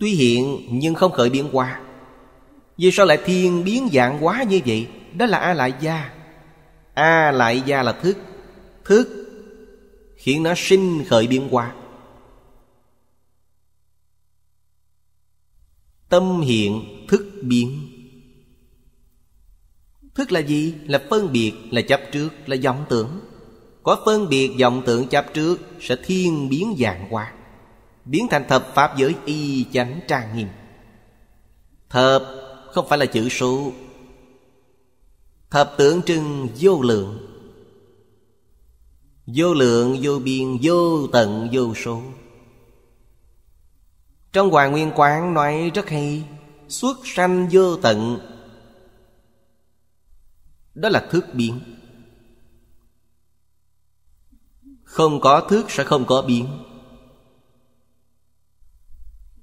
Speaker 1: Tuy hiện nhưng không khởi biến qua. Vì sao lại thiên biến dạng quá như vậy Đó là A Lại Gia A Lại Gia là thức Thức khiến nó sinh khởi biến qua. Tâm hiện thức biến Thức là gì? Là phân biệt, là chấp trước, là vọng tưởng Có phân biệt vọng tưởng chấp trước Sẽ thiên biến dạng hóa Biến thành thập pháp giới y chánh trang nghiêm Thập không phải là chữ số Thập tượng trưng vô lượng Vô lượng, vô biên, vô tận, vô số Trong Hoàng Nguyên Quán nói rất hay Xuất sanh vô tận đó là thước biến không có thước sẽ không có biến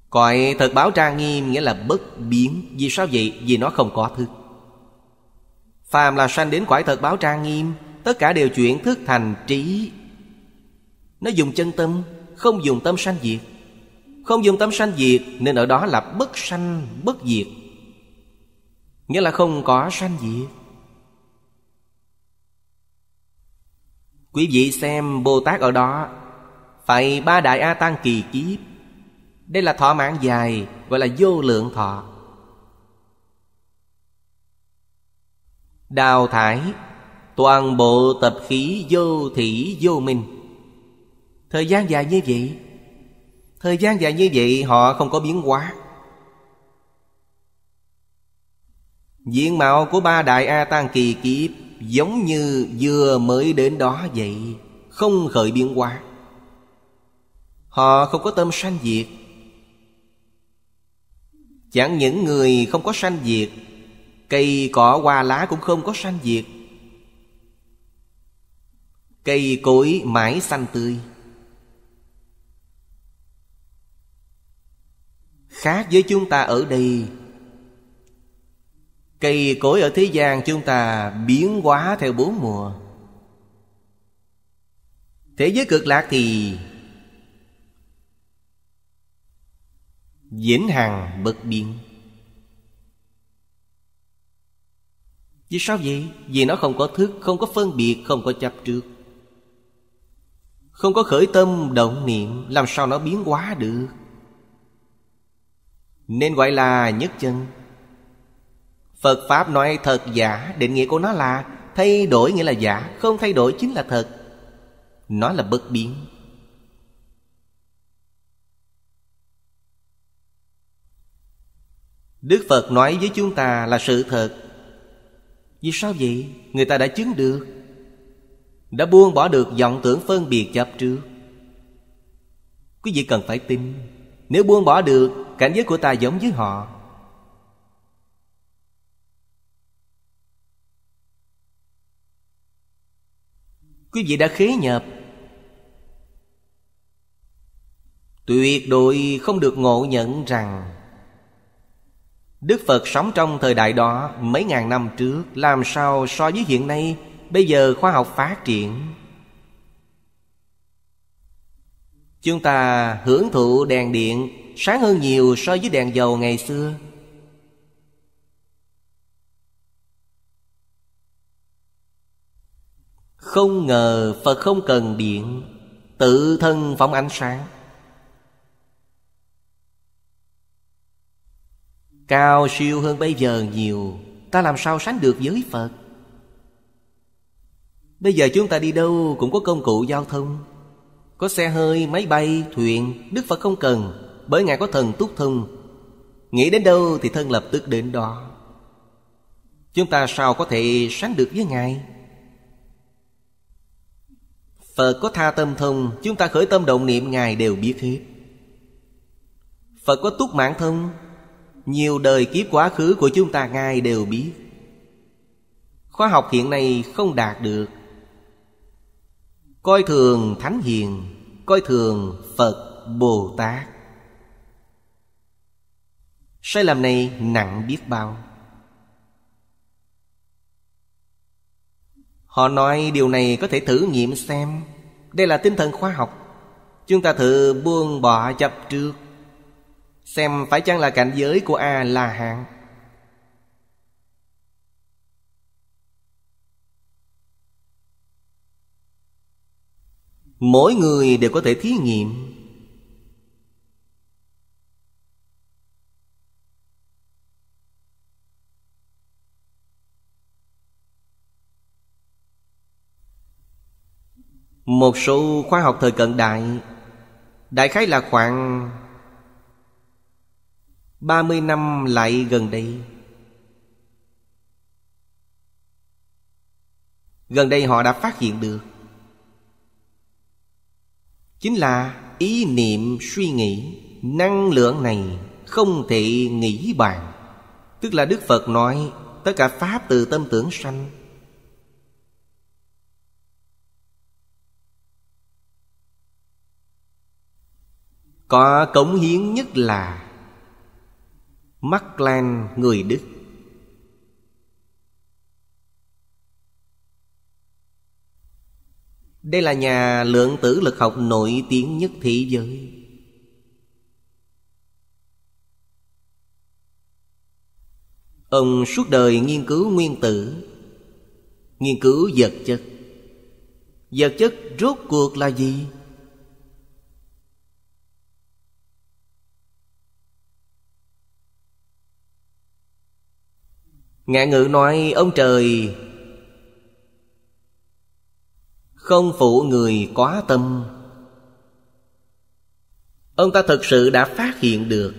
Speaker 1: Cõi thật báo trang nghiêm nghĩa là bất biến Vì sao vậy? Vì nó không có thức Phàm là sanh đến cõi thật báo trang nghiêm Tất cả đều chuyển thức thành trí Nó dùng chân tâm Không dùng tâm sanh diệt Không dùng tâm sanh diệt Nên ở đó là bất sanh bất diệt Nghĩa là không có sanh diệt Quý vị xem Bồ Tát ở đó Phải ba đại A Tăng kỳ kiếp Đây là thọ mãn dài Gọi là vô lượng thọ Đào thải Toàn bộ tập khí vô thủy vô minh Thời gian dài như vậy Thời gian dài như vậy họ không có biến hóa Diện mạo của ba đại A Tăng kỳ kiếp Giống như vừa mới đến đó vậy Không khởi biến hóa Họ không có tâm sanh diệt Chẳng những người không có sanh diệt Cây cỏ hoa lá cũng không có sanh diệt Cây cối mãi xanh tươi Khác với chúng ta ở đây Cây cối ở thế gian chúng ta biến hóa theo bốn mùa Thế giới cực lạc thì Vĩnh hằng bất biến Vì sao vậy? Vì nó không có thức, không có phân biệt, không có chấp trước Không có khởi tâm, động niệm Làm sao nó biến hóa được Nên gọi là nhất chân Phật Pháp nói thật giả Định nghĩa của nó là Thay đổi nghĩa là giả Không thay đổi chính là thật Nó là bất biến Đức Phật nói với chúng ta là sự thật Vì sao vậy? Người ta đã chứng được Đã buông bỏ được vọng tưởng phân biệt chấp trước Quý vị cần phải tin Nếu buông bỏ được Cảnh giới của ta giống với họ Quý vị đã khế nhập Tuyệt đối không được ngộ nhận rằng Đức Phật sống trong thời đại đó mấy ngàn năm trước Làm sao so với hiện nay Bây giờ khoa học phát triển Chúng ta hưởng thụ đèn điện sáng hơn nhiều so với đèn dầu ngày xưa Không ngờ Phật không cần điện Tự thân phóng ánh sáng Cao siêu hơn bây giờ nhiều Ta làm sao sánh được với Phật Bây giờ chúng ta đi đâu cũng có công cụ giao thông Có xe hơi, máy bay, thuyền Đức Phật không cần Bởi Ngài có thần túc thông Nghĩ đến đâu thì thân lập tức đến đó Chúng ta sao có thể sánh được với Ngài Phật có tha tâm thông Chúng ta khởi tâm động niệm Ngài đều biết hết Phật có túc mạng thông Nhiều đời kiếp quá khứ của chúng ta Ngài đều biết Khoa học hiện nay không đạt được Coi thường Thánh Hiền Coi thường Phật Bồ Tát Sai lầm này nặng biết bao Họ nói điều này có thể thử nghiệm xem Đây là tinh thần khoa học Chúng ta thử buông bỏ chấp trước Xem phải chăng là cảnh giới của A là hạng Mỗi người đều có thể thí nghiệm Một số khoa học thời cận đại Đại khái là khoảng 30 năm lại gần đây Gần đây họ đã phát hiện được Chính là ý niệm suy nghĩ Năng lượng này không thể nghĩ bàn Tức là Đức Phật nói Tất cả Pháp từ tâm tưởng sanh có cống hiến nhất là mắc lan người đức đây là nhà lượng tử lực học nổi tiếng nhất thế giới ông suốt đời nghiên cứu nguyên tử nghiên cứu vật chất vật chất rốt cuộc là gì Ngạ ngữ nói ông trời Không phụ người quá tâm Ông ta thực sự đã phát hiện được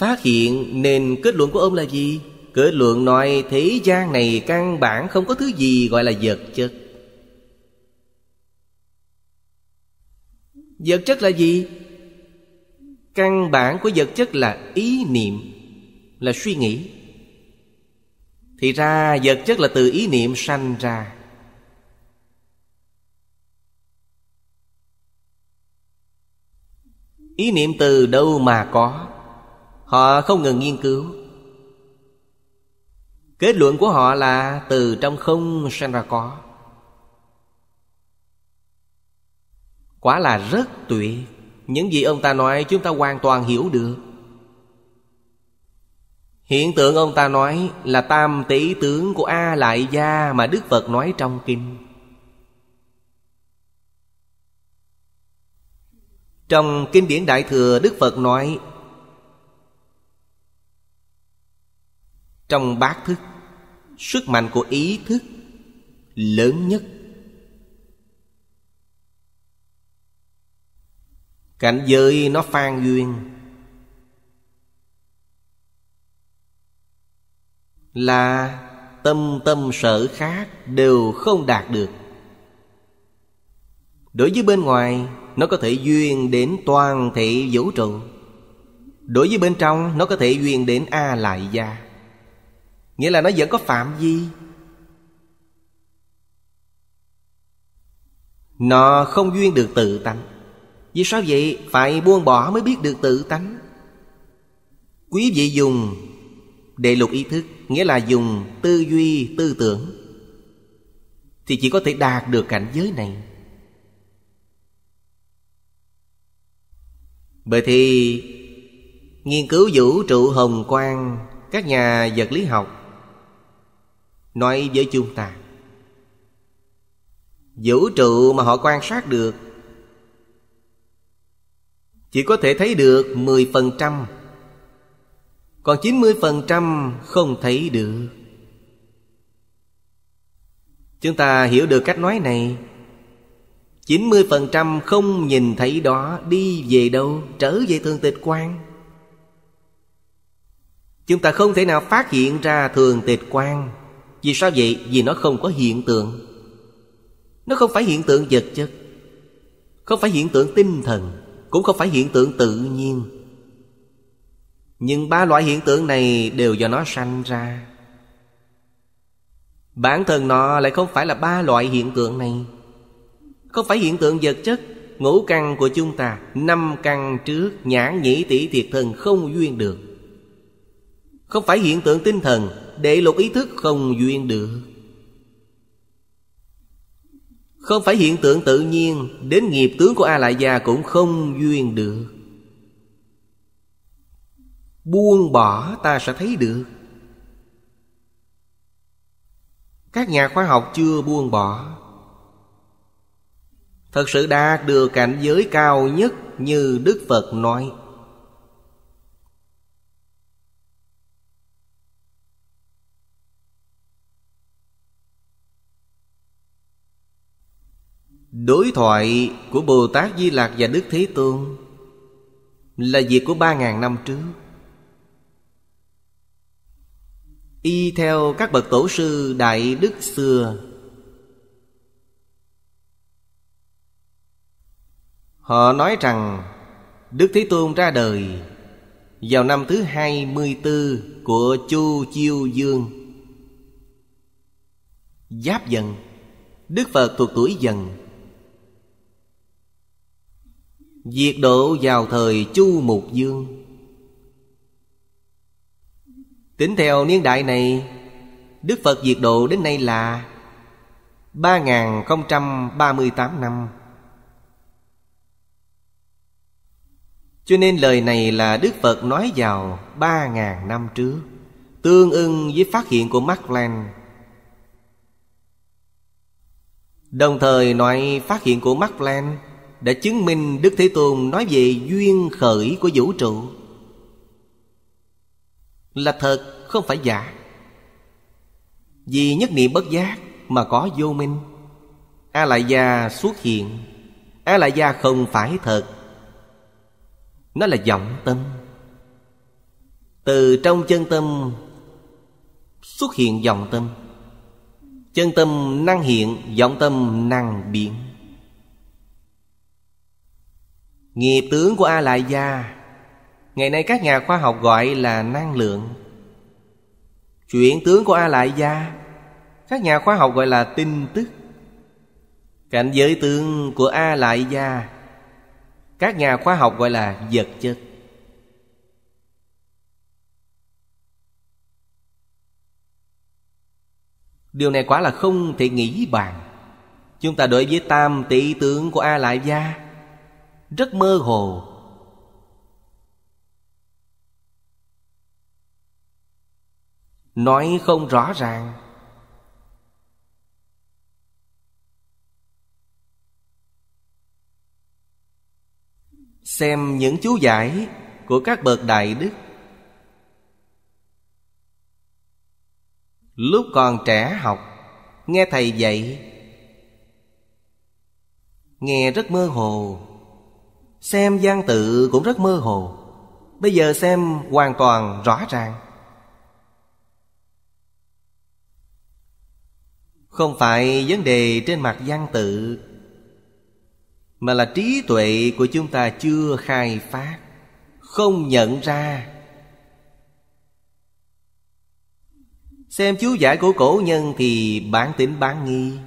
Speaker 1: Phát hiện nên kết luận của ông là gì? Kết luận nói thế gian này căn bản không có thứ gì gọi là vật chất Vật chất là gì? Căn bản của vật chất là ý niệm là suy nghĩ thì ra vật chất là từ ý niệm sanh ra ý niệm từ đâu mà có họ không ngừng nghiên cứu kết luận của họ là từ trong không sanh ra có quả là rất tuyệt những gì ông ta nói chúng ta hoàn toàn hiểu được Hiện tượng ông ta nói là tam tỷ tướng của A Lại Gia mà Đức Phật nói trong kinh. Trong kinh điển Đại Thừa Đức Phật nói Trong bát thức Sức mạnh của ý thức Lớn nhất Cảnh giới nó phan duyên là tâm tâm sở khác đều không đạt được đối với bên ngoài nó có thể duyên đến toàn thể vũ trụ đối với bên trong nó có thể duyên đến a lại gia nghĩa là nó vẫn có phạm vi nó không duyên được tự tánh vì sao vậy phải buông bỏ mới biết được tự tánh quý vị dùng đệ lục ý thức nghĩa là dùng tư duy tư tưởng thì chỉ có thể đạt được cảnh giới này bởi thì nghiên cứu vũ trụ hồng quang các nhà vật lý học nói với chúng ta vũ trụ mà họ quan sát được chỉ có thể thấy được 10% còn 90% không thấy được Chúng ta hiểu được cách nói này 90% không nhìn thấy đó Đi về đâu Trở về thường tịch quan Chúng ta không thể nào phát hiện ra thường tịch quan Vì sao vậy? Vì nó không có hiện tượng Nó không phải hiện tượng vật chất Không phải hiện tượng tinh thần Cũng không phải hiện tượng tự nhiên nhưng ba loại hiện tượng này đều do nó sanh ra Bản thân nó lại không phải là ba loại hiện tượng này Không phải hiện tượng vật chất Ngũ căn của chúng ta Năm căn trước nhãn nhĩ tỷ thiệt thần không duyên được Không phải hiện tượng tinh thần Đệ lục ý thức không duyên được Không phải hiện tượng tự nhiên Đến nghiệp tướng của A-lại-gia cũng không duyên được buông bỏ ta sẽ thấy được các nhà khoa học chưa buông bỏ thật sự đạt được cảnh giới cao nhất như đức phật nói Đối thoại của Bồ Tát Di Lạc và Đức Thế Tôn Là việc của ba ngàn năm trước y theo các bậc tổ sư đại đức xưa họ nói rằng đức thế tôn ra đời vào năm thứ hai mươi bốn của chu chiêu dương giáp dần đức phật thuộc tuổi dần diệt độ vào thời chu mục dương Tính theo niên đại này Đức Phật diệt độ đến nay là 3038 năm Cho nên lời này là Đức Phật nói vào 3.000 năm trước Tương ưng với phát hiện của Mark Land Đồng thời nói phát hiện của Mark Land Đã chứng minh Đức Thế Tôn nói về duyên khởi của vũ trụ là thật không phải giả vì nhất niệm bất giác mà có vô minh a lại gia xuất hiện a lại gia không phải thật nó là vọng tâm từ trong chân tâm xuất hiện vọng tâm chân tâm năng hiện vọng tâm năng biến nghiệp tướng của a lại gia ngày nay các nhà khoa học gọi là năng lượng chuyện tướng của a lại gia các nhà khoa học gọi là tin tức cảnh giới tướng của a lại gia các nhà khoa học gọi là vật chất điều này quả là không thể nghĩ bàn chúng ta đối với tam tỷ tướng của a lại gia rất mơ hồ nói không rõ ràng xem những chú giải của các bậc đại đức lúc còn trẻ học nghe thầy dạy nghe rất mơ hồ xem văn tự cũng rất mơ hồ bây giờ xem hoàn toàn rõ ràng không phải vấn đề trên mặt văn tự mà là trí tuệ của chúng ta chưa khai phát không nhận ra xem chú giải của cổ nhân thì bán tính bán nghi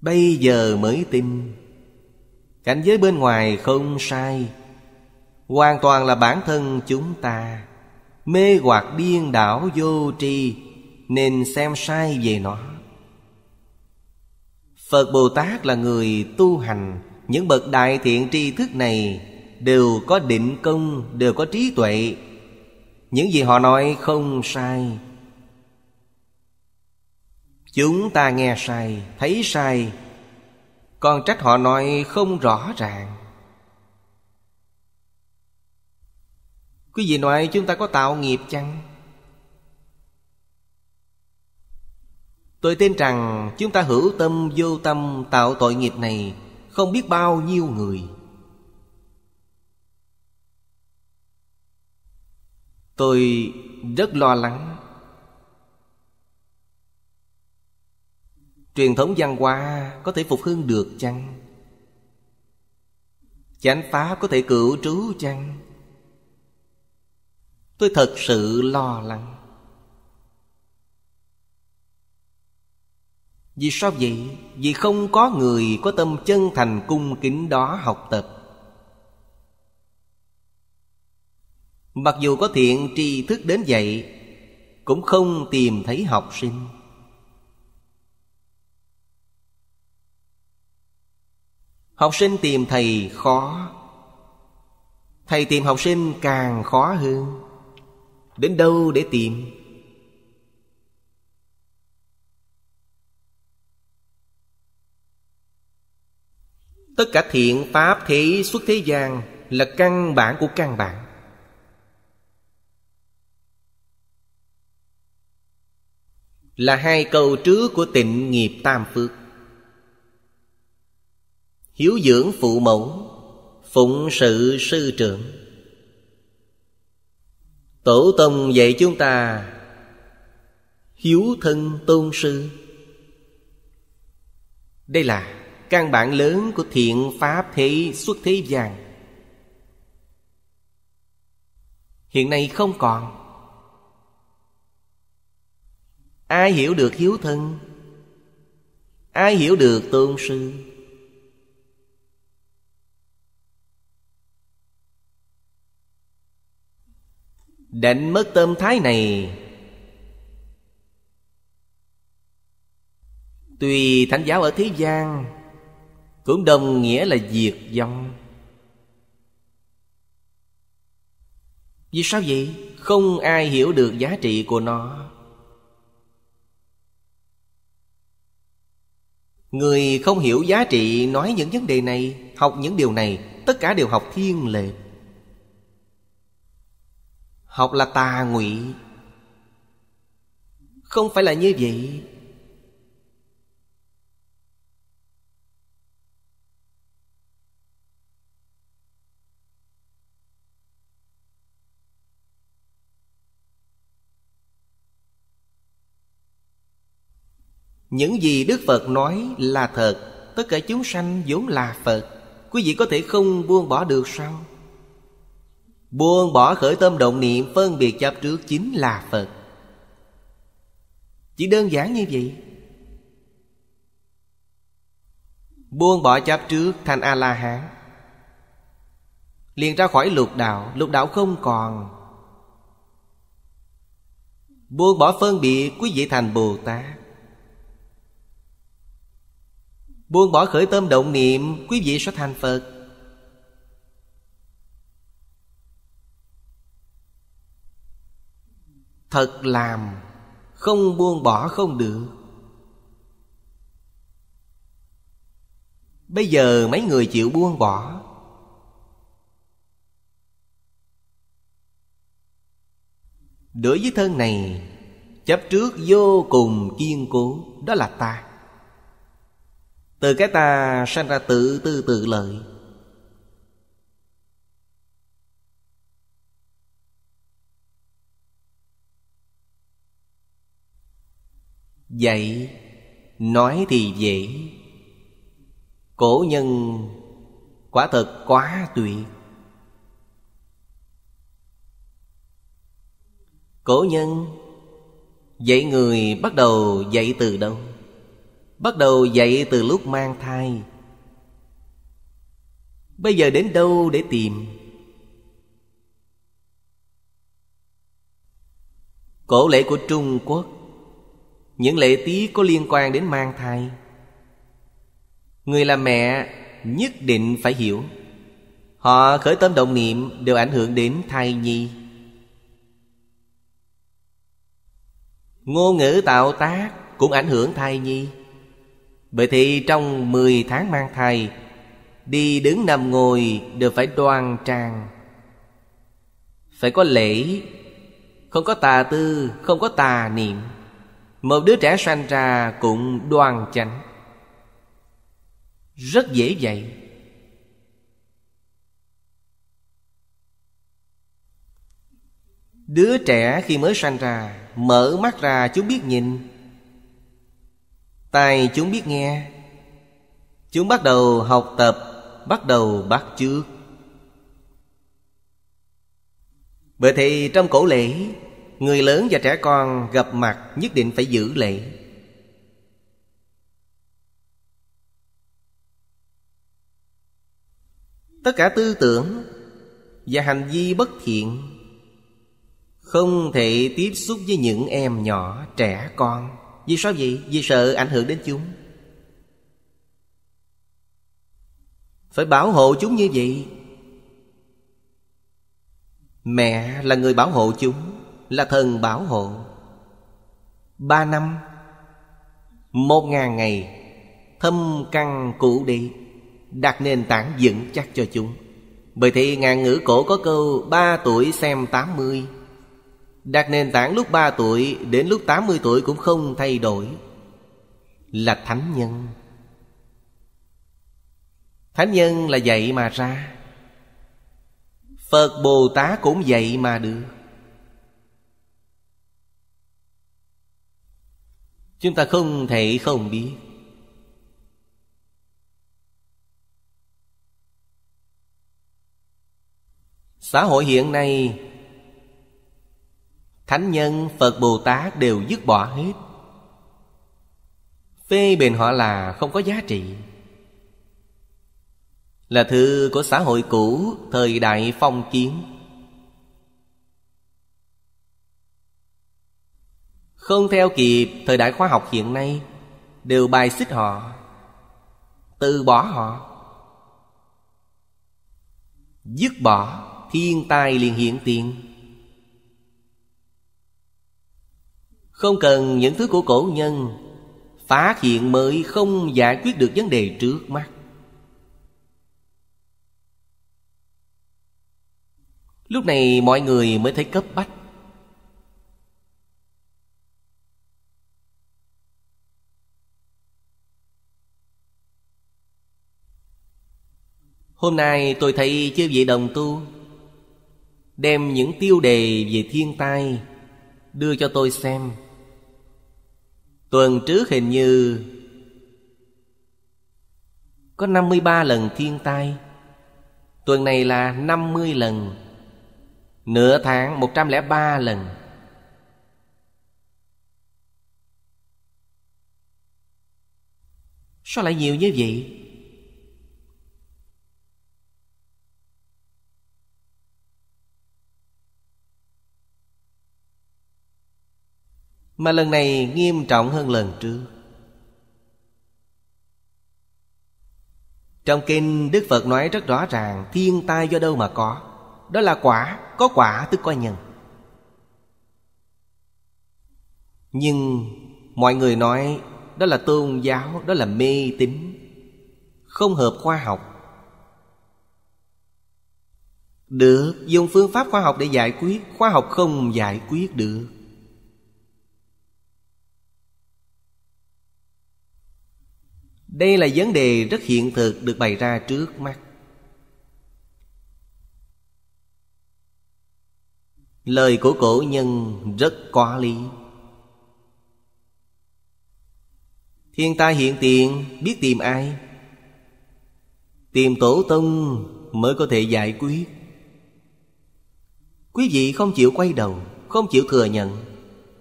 Speaker 1: bây giờ mới tin cảnh giới bên ngoài không sai hoàn toàn là bản thân chúng ta mê hoặc điên đảo vô tri nên xem sai về nó phật bồ tát là người tu hành những bậc đại thiện tri thức này đều có định công đều có trí tuệ những gì họ nói không sai chúng ta nghe sai thấy sai còn trách họ nói không rõ ràng Quý vị nói chúng ta có tạo nghiệp chăng? Tôi tin rằng chúng ta hữu tâm vô tâm tạo tội nghiệp này Không biết bao nhiêu người Tôi rất lo lắng Truyền thống văn hóa có thể phục hưng được chăng? Chánh Pháp có thể cựu trú chăng? tôi thật sự lo lắng vì sao vậy vì không có người có tâm chân thành cung kính đó học tập mặc dù có thiện tri thức đến vậy cũng không tìm thấy học sinh học sinh tìm thầy khó thầy tìm học sinh càng khó hơn Đến đâu để tìm Tất cả thiện pháp thế xuất thế gian Là căn bản của căn bản Là hai câu trước của tịnh nghiệp tam phước Hiếu dưỡng phụ mẫu Phụng sự sư trưởng Tổ tông dạy chúng ta Hiếu thân tôn sư Đây là căn bản lớn của thiện pháp thế xuất thế gian Hiện nay không còn Ai hiểu được hiếu thân Ai hiểu được tôn sư Đánh mất tâm thái này Tùy thánh giáo ở thế gian Cũng đồng nghĩa là diệt vong Vì sao vậy? Không ai hiểu được giá trị của nó Người không hiểu giá trị nói những vấn đề này Học những điều này Tất cả đều học thiên lệch học là tà ngụy không phải là như vậy Những gì Đức Phật nói là thật Tất cả chúng sanh vốn là Phật Quý vị có thể không buông bỏ được sao? Buông bỏ khởi tâm động niệm phân biệt chấp trước chính là Phật Chỉ đơn giản như vậy Buông bỏ chấp trước thành A-la-hán Liền ra khỏi lục đạo Lục đạo không còn Buông bỏ phân biệt quý vị thành Bồ Tát Buông bỏ khởi tâm động niệm Quý vị sẽ thành Phật Thật làm Không buông bỏ không được Bây giờ mấy người chịu buông bỏ Đối với thân này Chấp trước vô cùng kiên cố Đó là ta Từ cái ta sanh ra tự tư tự lợi Dạy Nói thì dễ Cổ nhân Quả thật quá tuyệt Cổ nhân Dạy người bắt đầu dạy từ đâu? Bắt đầu dạy từ lúc mang thai Bây giờ đến đâu để tìm? Cổ lễ của Trung Quốc những lễ tí có liên quan đến mang thai người là mẹ nhất định phải hiểu họ khởi tâm động niệm đều ảnh hưởng đến thai nhi ngôn ngữ tạo tác cũng ảnh hưởng thai nhi bởi thì trong 10 tháng mang thai Đi đứng nằm ngồi đều phải đoan trang Phải có lễ Không có tà tư, không có tà niệm một đứa trẻ sanh ra cũng đoan chánh Rất dễ dạy Đứa trẻ khi mới sanh ra Mở mắt ra chúng biết nhìn Tai chúng biết nghe Chúng bắt đầu học tập Bắt đầu bắt chước Bởi thì trong cổ lễ người lớn và trẻ con gặp mặt nhất định phải giữ lễ tất cả tư tưởng và hành vi bất thiện không thể tiếp xúc với những em nhỏ trẻ con vì sao vậy vì sợ ảnh hưởng đến chúng phải bảo hộ chúng như vậy mẹ là người bảo hộ chúng là thần bảo hộ ba năm một ngàn ngày thâm căn cụ đi đặt nền tảng vững chắc cho chúng bởi thì ngàn ngữ cổ có câu ba tuổi xem tám mươi đặt nền tảng lúc ba tuổi đến lúc tám mươi tuổi cũng không thay đổi là thánh nhân thánh nhân là dạy mà ra phật bồ tát cũng dạy mà được chúng ta không thể không biết xã hội hiện nay thánh nhân phật bồ tát đều dứt bỏ hết phê bình họ là không có giá trị là thư của xã hội cũ thời đại phong kiến Không theo kịp thời đại khoa học hiện nay Đều bài xích họ Từ bỏ họ Dứt bỏ Thiên tai liền hiện tiền Không cần những thứ của cổ nhân Phát hiện mới không giải quyết được vấn đề trước mắt Lúc này mọi người mới thấy cấp bách Hôm nay tôi thấy chư vị đồng tu Đem những tiêu đề về thiên tai Đưa cho tôi xem Tuần trước hình như Có 53 lần thiên tai Tuần này là 50 lần Nửa tháng 103 lần Sao lại nhiều như vậy? Mà lần này nghiêm trọng hơn lần trước Trong kinh Đức Phật nói rất rõ ràng Thiên tai do đâu mà có Đó là quả Có quả tức có nhân Nhưng mọi người nói Đó là tôn giáo Đó là mê tín Không hợp khoa học Được dùng phương pháp khoa học để giải quyết Khoa học không giải quyết được đây là vấn đề rất hiện thực được bày ra trước mắt lời của cổ nhân rất có lý thiên tai hiện tiền biết tìm ai tìm tổ tông mới có thể giải quyết quý vị không chịu quay đầu không chịu thừa nhận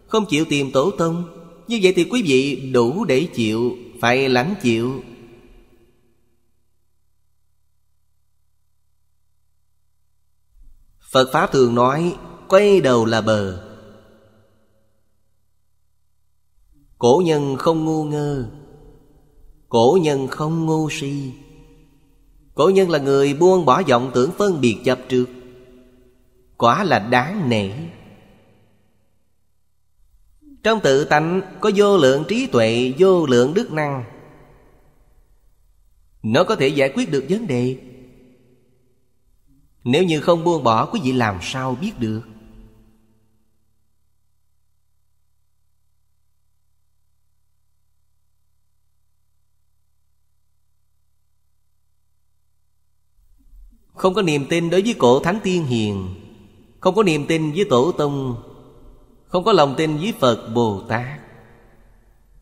Speaker 1: không chịu tìm tổ tông như vậy thì quý vị đủ để chịu phải lắng chịu phật pháp thường nói quay đầu là bờ cổ nhân không ngu ngơ cổ nhân không ngu si cổ nhân là người buông bỏ vọng tưởng phân biệt chấp trước quả là đáng nể trong tự tánh có vô lượng trí tuệ, vô lượng đức năng Nó có thể giải quyết được vấn đề Nếu như không buông bỏ quý vị làm sao biết được Không có niềm tin đối với cổ thánh tiên hiền Không có niềm tin với tổ tông không có lòng tin với Phật Bồ Tát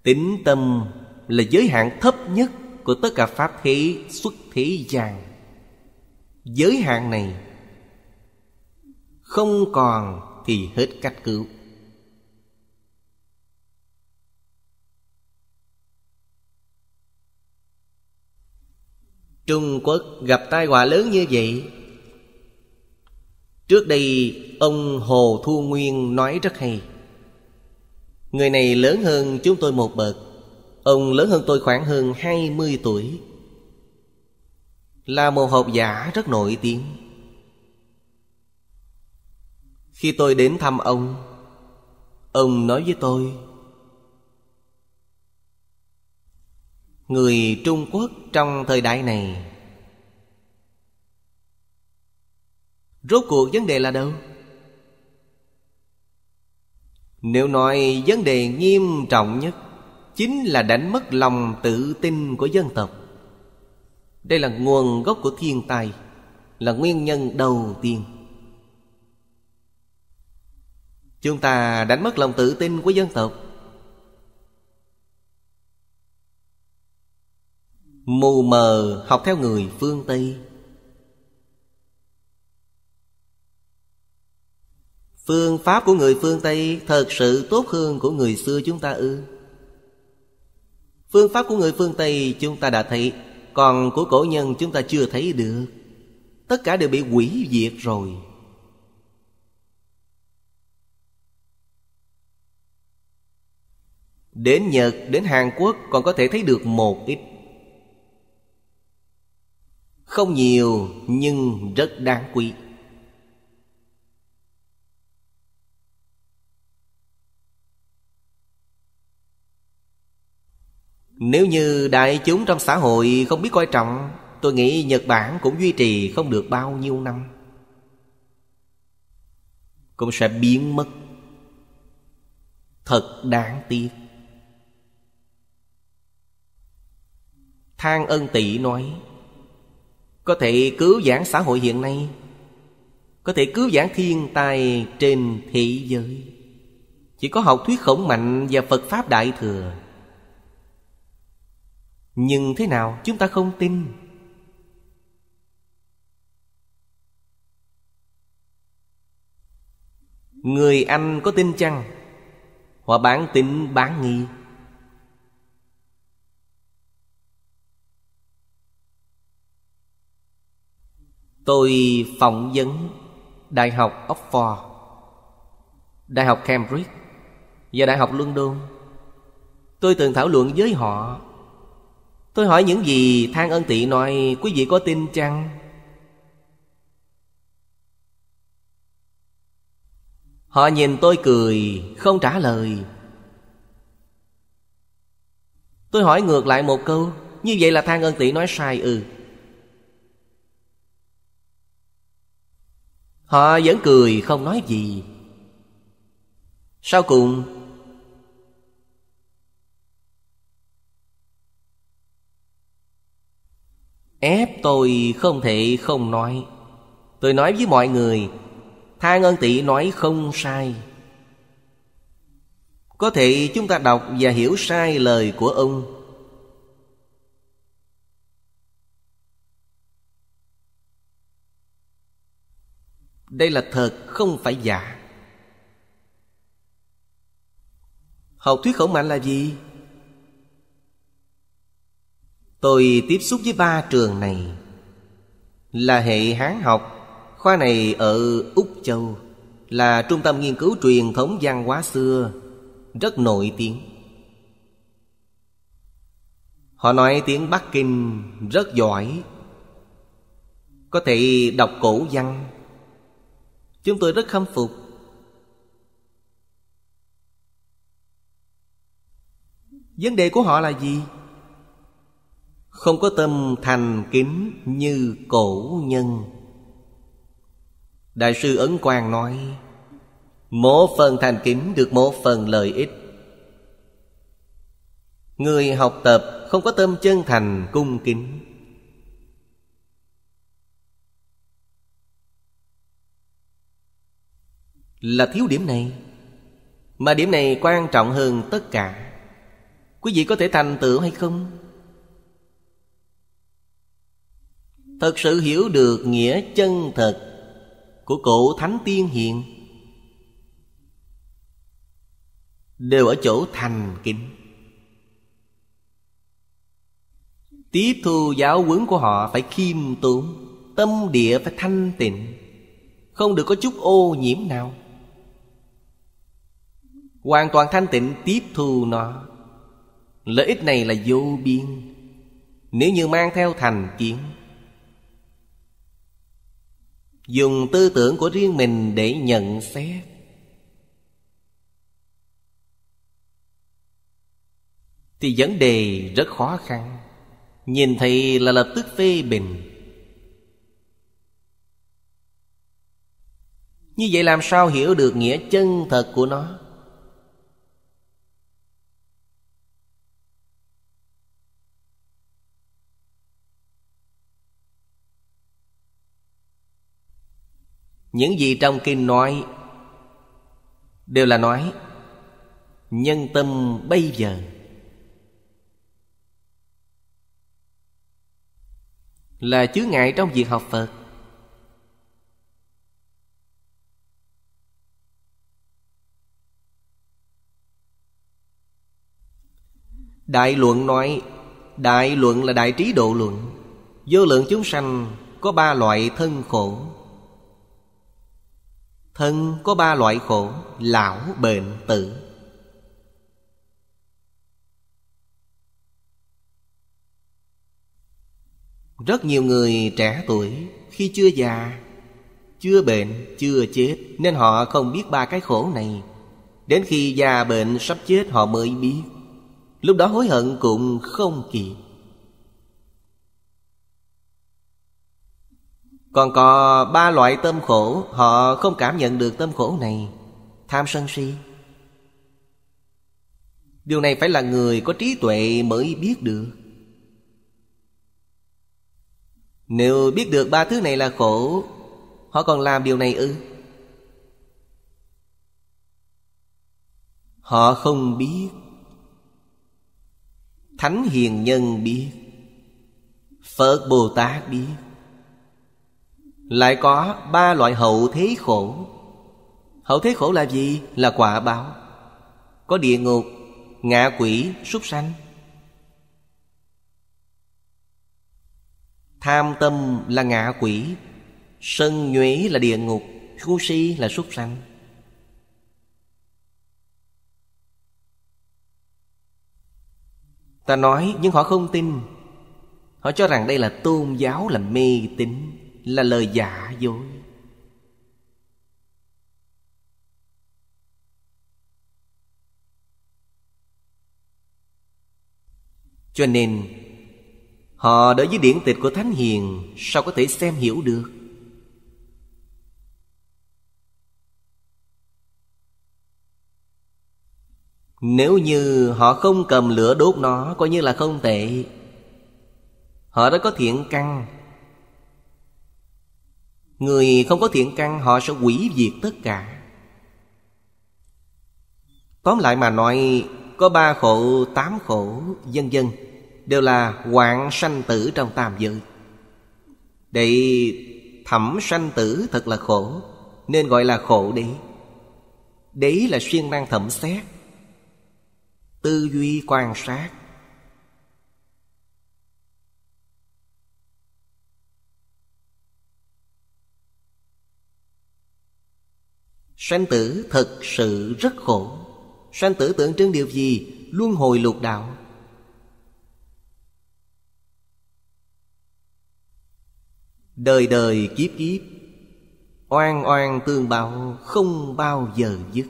Speaker 1: Tính tâm là giới hạn thấp nhất Của tất cả Pháp thế xuất thế gian Giới hạn này Không còn thì hết cách cứu Trung Quốc gặp tai họa lớn như vậy Trước đây ông Hồ Thu Nguyên nói rất hay Người này lớn hơn chúng tôi một bậc Ông lớn hơn tôi khoảng hơn hai mươi tuổi Là một học giả rất nổi tiếng Khi tôi đến thăm ông Ông nói với tôi Người Trung Quốc trong thời đại này Rốt cuộc vấn đề là đâu? Nếu nói vấn đề nghiêm trọng nhất Chính là đánh mất lòng tự tin của dân tộc Đây là nguồn gốc của thiên tai Là nguyên nhân đầu tiên Chúng ta đánh mất lòng tự tin của dân tộc Mù mờ học theo người phương Tây Phương pháp của người phương Tây Thật sự tốt hơn của người xưa chúng ta ư Phương pháp của người phương Tây chúng ta đã thấy Còn của cổ nhân chúng ta chưa thấy được Tất cả đều bị hủy diệt rồi Đến Nhật, đến Hàn Quốc còn có thể thấy được một ít Không nhiều nhưng rất đáng quý Nếu như đại chúng trong xã hội không biết coi trọng Tôi nghĩ Nhật Bản cũng duy trì không được bao nhiêu năm Cũng sẽ biến mất Thật đáng tiếc Thang ân tỷ nói Có thể cứu giảng xã hội hiện nay Có thể cứu giảng thiên tai trên thế giới Chỉ có học thuyết khổng mạnh và Phật Pháp Đại Thừa nhưng thế nào chúng ta không tin người anh có tin chăng họ bán tin bán nghi tôi phỏng vấn đại học oxford đại học cambridge và đại học london tôi từng thảo luận với họ Tôi hỏi những gì than ân tị nói Quý vị có tin chăng? Họ nhìn tôi cười Không trả lời Tôi hỏi ngược lại một câu Như vậy là than ân tị nói sai ừ Họ vẫn cười không nói gì Sau cùng Ép tôi không thể không nói Tôi nói với mọi người Thang ân tỷ nói không sai Có thể chúng ta đọc và hiểu sai lời của ông Đây là thật không phải giả Học thuyết khổng mạnh là gì? Tôi tiếp xúc với ba trường này Là hệ Hán học Khoa này ở Úc Châu Là trung tâm nghiên cứu truyền thống văn hóa xưa Rất nổi tiếng Họ nói tiếng Bắc Kinh rất giỏi Có thể đọc cổ văn Chúng tôi rất khâm phục Vấn đề của họ là gì? Không có tâm thành kính như cổ nhân Đại sư Ấn Quang nói Một phần thành kính được một phần lợi ích Người học tập không có tâm chân thành cung kính Là thiếu điểm này Mà điểm này quan trọng hơn tất cả Quý vị có thể thành tựu hay không? thật sự hiểu được nghĩa chân thật của cổ thánh tiên hiền đều ở chỗ thành kính tiếp thu giáo huấn của họ phải khiêm tốn tâm địa phải thanh tịnh không được có chút ô nhiễm nào hoàn toàn thanh tịnh tiếp thu nó lợi ích này là vô biên nếu như mang theo thành kiến dùng tư tưởng của riêng mình để nhận xét thì vấn đề rất khó khăn nhìn thấy là lập tức phê bình như vậy làm sao hiểu được nghĩa chân thật của nó những gì trong kinh nói đều là nói nhân tâm bây giờ là chướng ngại trong việc học phật đại luận nói đại luận là đại trí độ luận vô lượng chúng sanh có ba loại thân khổ Thân có ba loại khổ Lão bệnh tử Rất nhiều người trẻ tuổi Khi chưa già Chưa bệnh, chưa chết Nên họ không biết ba cái khổ này Đến khi già bệnh sắp chết họ mới biết Lúc đó hối hận cũng không kịp Còn có ba loại tâm khổ Họ không cảm nhận được tâm khổ này Tham sân si Điều này phải là người có trí tuệ mới biết được Nếu biết được ba thứ này là khổ Họ còn làm điều này ư Họ không biết Thánh hiền nhân biết Phật Bồ Tát biết lại có ba loại hậu thế khổ hậu thế khổ là gì là quả báo có địa ngục ngạ quỷ súc sanh tham tâm là ngạ quỷ sân nhuế là địa ngục khu si là súc sanh ta nói nhưng họ không tin họ cho rằng đây là tôn giáo là mê tín là lời giả dối cho nên họ đối với điển tịch của thánh hiền sao có thể xem hiểu được Nếu như họ không cầm lửa đốt nó Coi như là không tệ Họ đã có thiện căn Người không có thiện căn họ sẽ quỷ diệt tất cả Tóm lại mà nói Có ba khổ, tám khổ, dân dân Đều là hoạn sanh tử trong tam giới Để thẩm sanh tử thật là khổ Nên gọi là khổ đế Đế là xuyên năng thẩm xét Tư duy quan sát Sanh tử thật sự rất khổ Sanh tử tượng trưng điều gì? Luân hồi lục đạo Đời đời kiếp kiếp Oan oan tương báo không bao giờ dứt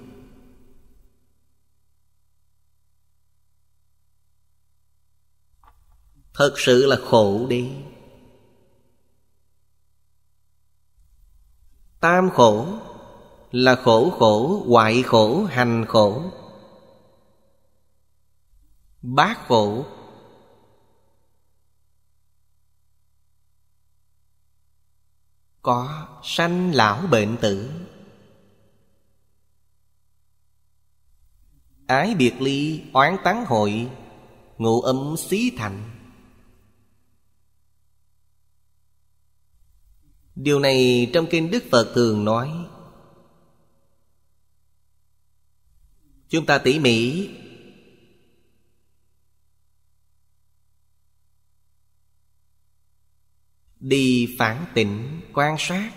Speaker 1: Thật sự là khổ đi Tam khổ là khổ khổ hoại khổ hành khổ bát khổ có sanh lão bệnh tử ái biệt ly oán tán hội ngụ âm xí thành điều này trong kinh đức phật thường nói chúng ta tỉ mỉ đi phản tỉnh quan sát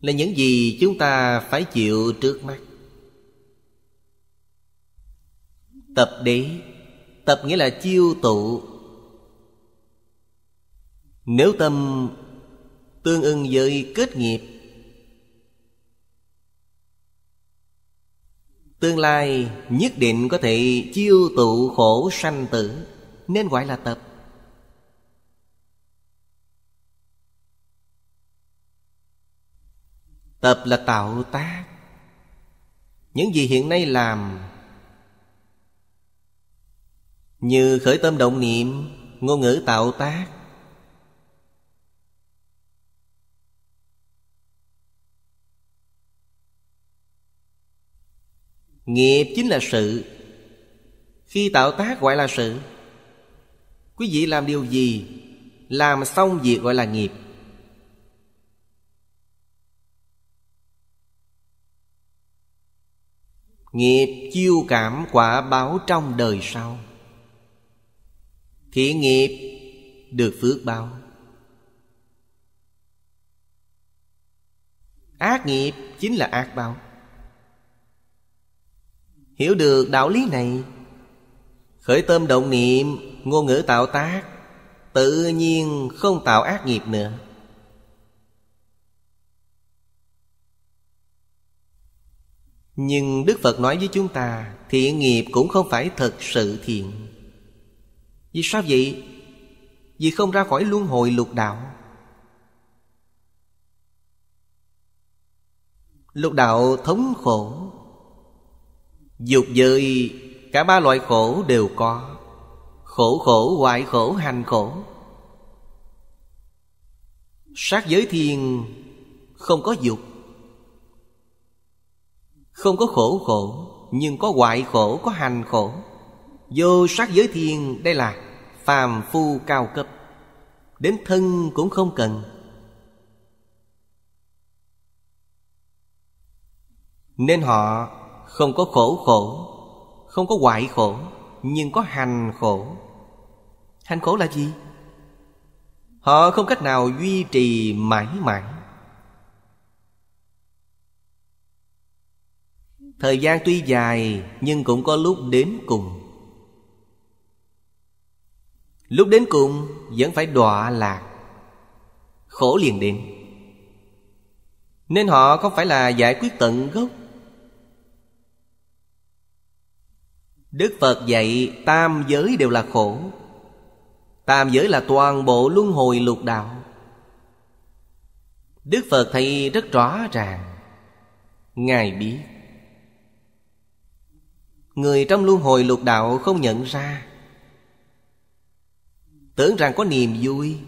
Speaker 1: là những gì chúng ta phải chịu trước mắt tập đế tập nghĩa là chiêu tụ nếu tâm tương ưng với kết nghiệp Tương lai nhất định có thể chiêu tụ khổ sanh tử Nên gọi là tập Tập là tạo tác Những gì hiện nay làm Như khởi tâm động niệm Ngôn ngữ tạo tác Nghiệp chính là sự Khi tạo tác gọi là sự Quý vị làm điều gì Làm xong việc gọi là nghiệp Nghiệp chiêu cảm quả báo trong đời sau Thiện nghiệp được phước báo Ác nghiệp chính là ác báo Hiểu được đạo lý này Khởi tâm động niệm Ngôn ngữ tạo tác Tự nhiên không tạo ác nghiệp nữa Nhưng Đức Phật nói với chúng ta Thiện nghiệp cũng không phải thật sự thiện Vì sao vậy? Vì không ra khỏi luân hồi lục đạo Lục đạo thống khổ Dục giới Cả ba loại khổ đều có Khổ khổ hoại khổ hành khổ Sát giới thiên Không có dục Không có khổ khổ Nhưng có hoại khổ có hành khổ Vô sát giới thiên Đây là phàm phu cao cấp Đến thân cũng không cần Nên họ không có khổ khổ Không có hoại khổ Nhưng có hành khổ Hành khổ là gì? Họ không cách nào duy trì mãi mãi Thời gian tuy dài Nhưng cũng có lúc đến cùng Lúc đến cùng vẫn phải đọa lạc Khổ liền đến Nên họ không phải là giải quyết tận gốc Đức Phật dạy tam giới đều là khổ Tam giới là toàn bộ luân hồi lục đạo Đức Phật thấy rất rõ ràng Ngài biết Người trong luân hồi lục đạo không nhận ra Tưởng rằng có niềm vui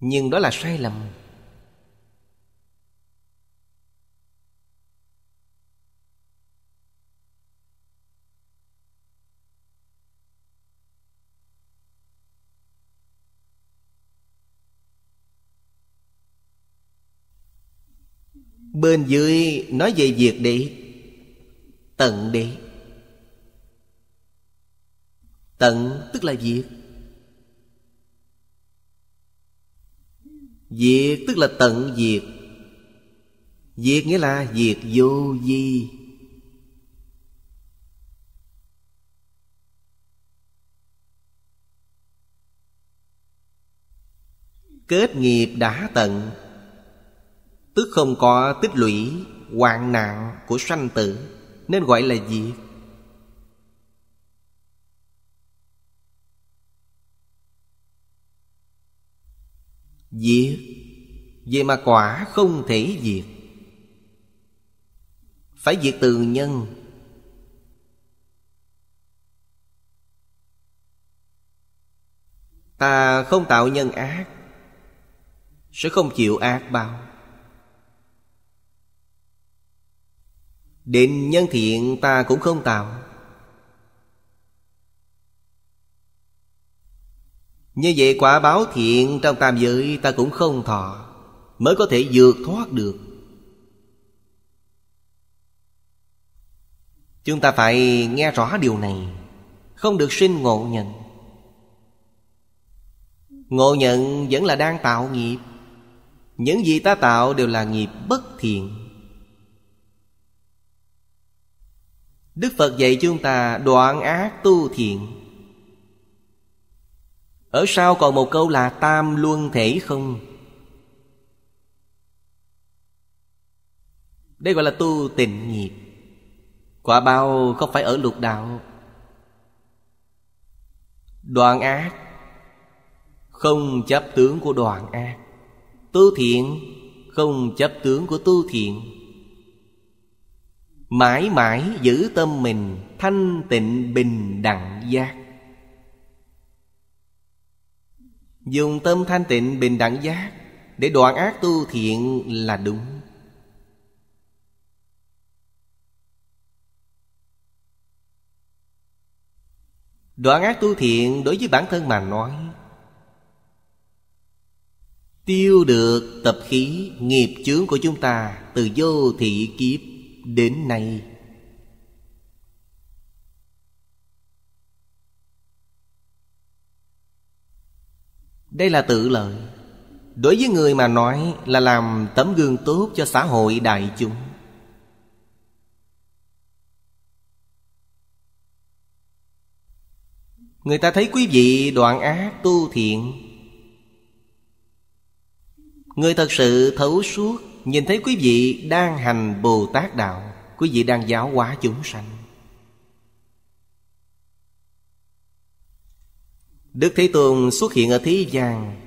Speaker 1: Nhưng đó là sai lầm Bên dưới nói về việc địa Tận địa Tận tức là diệt Diệt tức là tận diệt Diệt nghĩa là diệt vô di Kết nghiệp đã tận Tức không có tích lũy hoạn nạn của sanh tử Nên gọi là diệt Diệt Vậy mà quả không thể diệt Phải diệt từ nhân Ta không tạo nhân ác Sẽ không chịu ác bao Định nhân thiện ta cũng không tạo Như vậy quả báo thiện trong tam giới ta cũng không thọ Mới có thể vượt thoát được Chúng ta phải nghe rõ điều này Không được sinh ngộ nhận Ngộ nhận vẫn là đang tạo nghiệp Những gì ta tạo đều là nghiệp bất thiện Đức Phật dạy chúng ta đoạn ác tu thiện Ở sau còn một câu là tam luân thể không Đây gọi là tu tịnh nghiệp Quả bao không phải ở lục đạo Đoạn ác Không chấp tướng của đoạn ác Tu thiện Không chấp tướng của tu thiện mãi mãi giữ tâm mình thanh tịnh bình đẳng giác dùng tâm thanh tịnh bình đẳng giác để đoạn ác tu thiện là đúng đoạn ác tu thiện đối với bản thân mà nói tiêu được tập khí nghiệp chướng của chúng ta từ vô thị kiếp đến nay đây là tự lợi đối với người mà nói là làm tấm gương tốt cho xã hội đại chúng người ta thấy quý vị đoạn ác tu thiện người thật sự thấu suốt Nhìn thấy quý vị đang hành Bồ Tát Đạo Quý vị đang giáo hóa chúng sanh Đức Thế Tôn xuất hiện ở thế gian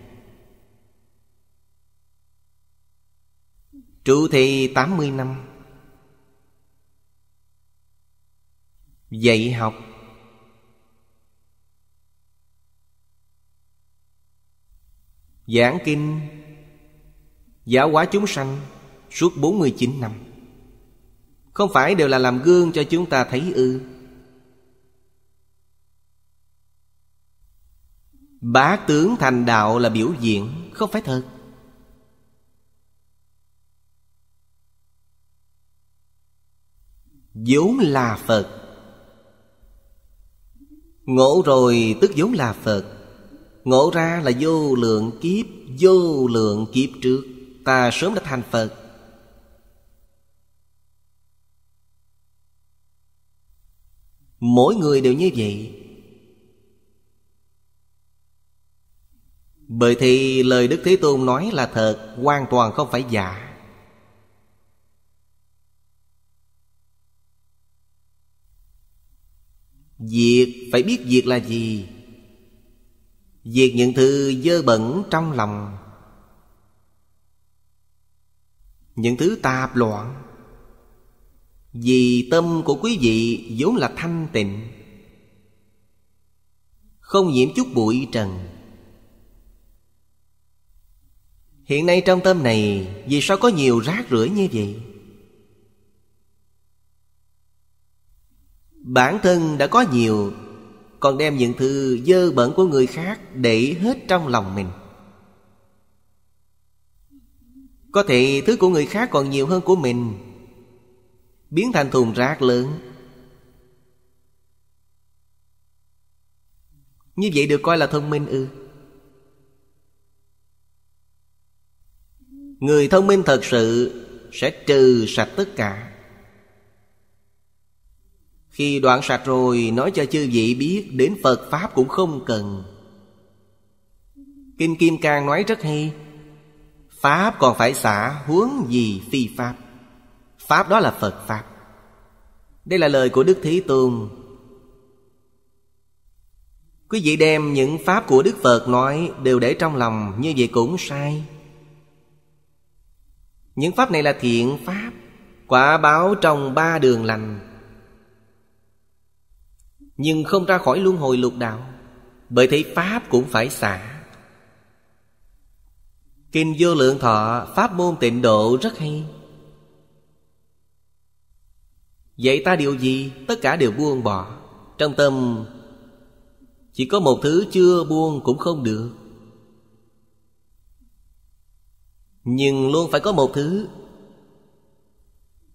Speaker 1: Trụ thị mươi năm Dạy học Giảng kinh giả hóa chúng sanh suốt 49 năm Không phải đều là làm gương cho chúng ta thấy ư Bá tướng thành đạo là biểu diễn Không phải thật vốn là Phật Ngộ rồi tức vốn là Phật Ngộ ra là vô lượng kiếp Vô lượng kiếp trước ta sớm đã thành phật mỗi người đều như vậy bởi thì lời đức thế tôn nói là thật hoàn toàn không phải giả Việc phải biết việc là gì Việc những thứ dơ bẩn trong lòng những thứ tạp loạn vì tâm của quý vị vốn là thanh tịnh Không nhiễm chút bụi trần Hiện nay trong tâm này Vì sao có nhiều rác rưởi như vậy Bản thân đã có nhiều Còn đem những thứ dơ bẩn của người khác Để hết trong lòng mình có thể thứ của người khác còn nhiều hơn của mình Biến thành thùng rác lớn Như vậy được coi là thông minh ư Người thông minh thật sự Sẽ trừ sạch tất cả Khi đoạn sạch rồi Nói cho chư vị biết Đến Phật Pháp cũng không cần Kinh Kim Cang nói rất hay Pháp còn phải xả huống gì phi Pháp Pháp đó là Phật Pháp Đây là lời của Đức Thế Tôn Quý vị đem những Pháp của Đức Phật nói Đều để trong lòng như vậy cũng sai Những Pháp này là thiện Pháp Quả báo trong ba đường lành Nhưng không ra khỏi luân hồi lục đạo Bởi thế Pháp cũng phải xả Kinh vô lượng thọ Pháp môn tịnh độ rất hay Vậy ta điều gì Tất cả đều buông bỏ Trong tâm Chỉ có một thứ chưa buông cũng không được Nhưng luôn phải có một thứ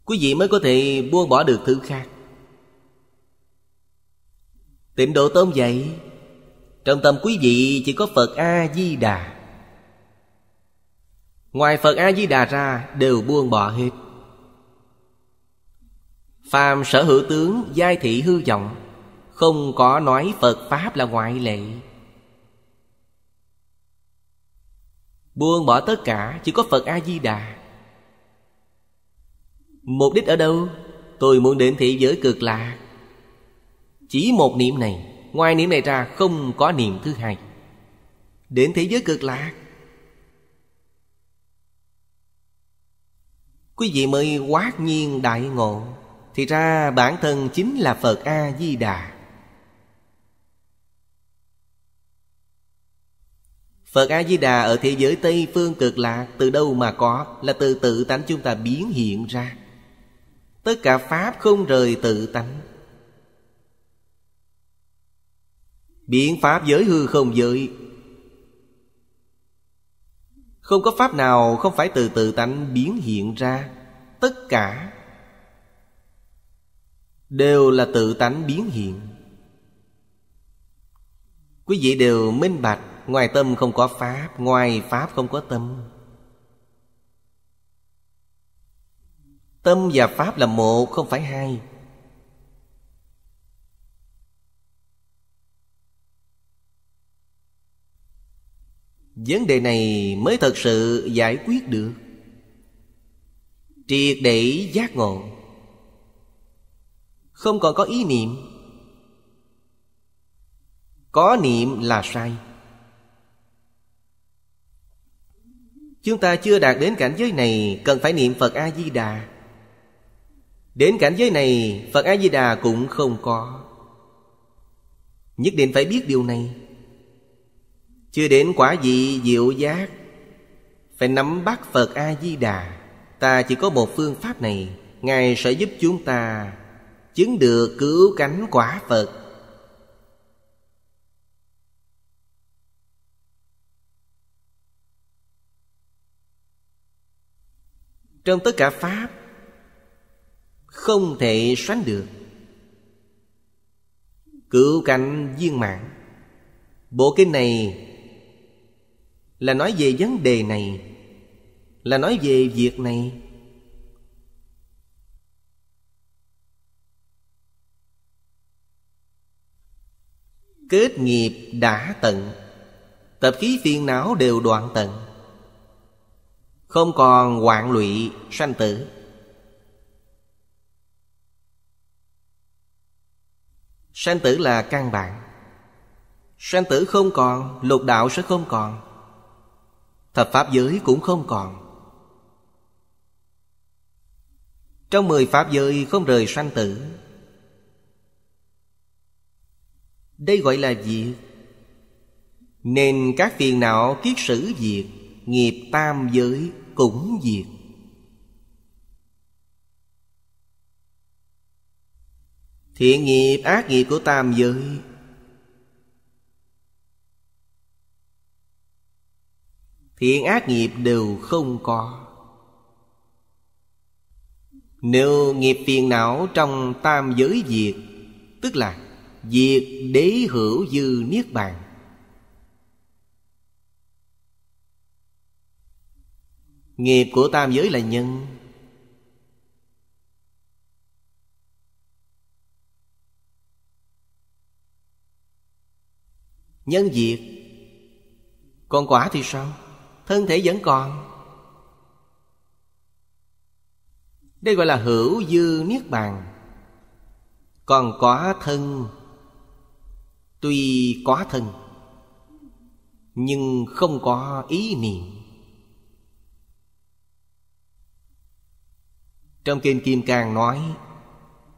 Speaker 1: Quý vị mới có thể buông bỏ được thứ khác Tịnh độ tôm dậy Trong tâm quý vị chỉ có Phật A-di-đà Ngoài Phật A-di-đà ra đều buông bỏ hết Phàm sở hữu tướng giai thị hư vọng Không có nói Phật Pháp là ngoại lệ Buông bỏ tất cả chỉ có Phật A-di-đà Mục đích ở đâu? Tôi muốn đến thị giới cực lạ, Chỉ một niệm này Ngoài niệm này ra không có niệm thứ hai Đến thế giới cực lạc Quý vị mới quát nhiên đại ngộ Thì ra bản thân chính là Phật A-di-đà Phật A-di-đà ở thế giới Tây phương cực lạc Từ đâu mà có Là từ tự tánh chúng ta biến hiện ra Tất cả Pháp không rời tự tánh Biện Pháp giới hư không giới không có pháp nào không phải từ tự tánh biến hiện ra tất cả đều là tự tánh biến hiện quý vị đều minh bạch ngoài tâm không có pháp ngoài pháp không có tâm tâm và pháp là một không phải hai vấn đề này mới thật sự giải quyết được triệt để giác ngộ không còn có ý niệm có niệm là sai chúng ta chưa đạt đến cảnh giới này cần phải niệm phật a di đà đến cảnh giới này phật a di đà cũng không có nhất định phải biết điều này chưa đến quả vị diệu giác Phải nắm bắt Phật A-di-đà Ta chỉ có một phương pháp này Ngài sẽ giúp chúng ta Chứng được cứu cánh quả Phật Trong tất cả Pháp Không thể sánh được Cứu cánh viên mạng Bộ kinh này là nói về vấn đề này là nói về việc này kết nghiệp đã tận tập khí phiền não đều đoạn tận không còn hoạn lụy sanh tử sanh tử là căn bản sanh tử không còn lục đạo sẽ không còn Thập Pháp giới cũng không còn Trong mười Pháp giới không rời sanh tử Đây gọi là diệt Nên các phiền não kiết sử diệt Nghiệp tam giới cũng diệt Thiện nghiệp ác nghiệp của tam giới Thiện ác nghiệp đều không có Nếu nghiệp phiền não trong tam giới diệt Tức là diệt đế hữu dư niết bàn Nghiệp của tam giới là nhân Nhân diệt Còn quả thì sao? thân thể vẫn còn đây gọi là hữu dư niết bàn còn có thân tuy có thân nhưng không có ý niệm trong kinh kim cang nói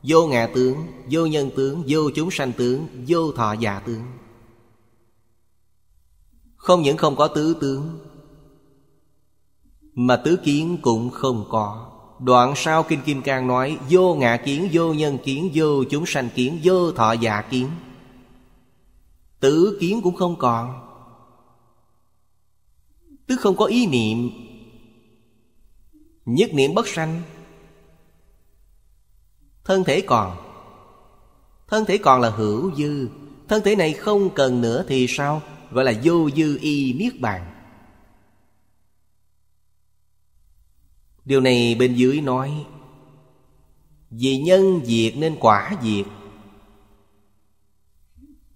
Speaker 1: vô ngã tướng vô nhân tướng vô chúng sanh tướng vô thọ già tướng không những không có tứ tướng mà tứ kiến cũng không có Đoạn sau Kinh Kim Cang nói Vô ngã kiến, vô nhân kiến, vô chúng sanh kiến, vô thọ giả kiến Tứ kiến cũng không còn Tức không có ý niệm Nhất niệm bất sanh Thân thể còn Thân thể còn là hữu dư Thân thể này không cần nữa thì sao Gọi là vô dư y niết bàn Điều này bên dưới nói Vì nhân diệt nên quả diệt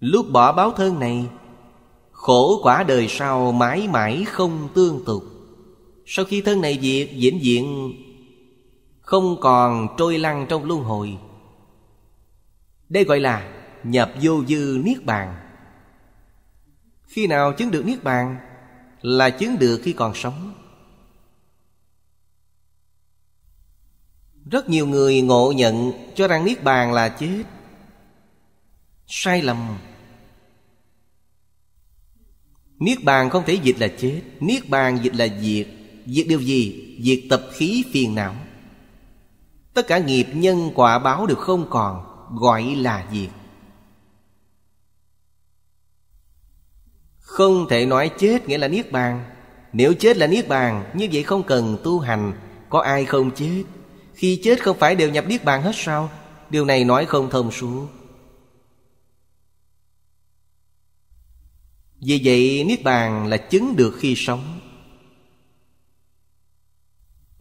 Speaker 1: Lúc bỏ báo thân này Khổ quả đời sau mãi mãi không tương tục Sau khi thân này diệt diễn diện Không còn trôi lăn trong luân hồi Đây gọi là nhập vô dư niết bàn Khi nào chứng được niết bàn Là chứng được khi còn sống rất nhiều người ngộ nhận cho rằng niết bàn là chết sai lầm niết bàn không thể dịch là chết niết bàn dịch là diệt diệt điều gì diệt tập khí phiền não tất cả nghiệp nhân quả báo đều không còn gọi là diệt không thể nói chết nghĩa là niết bàn nếu chết là niết bàn như vậy không cần tu hành có ai không chết khi chết không phải đều nhập Niết Bàn hết sao Điều này nói không thông suốt Vì vậy Niết Bàn là chứng được khi sống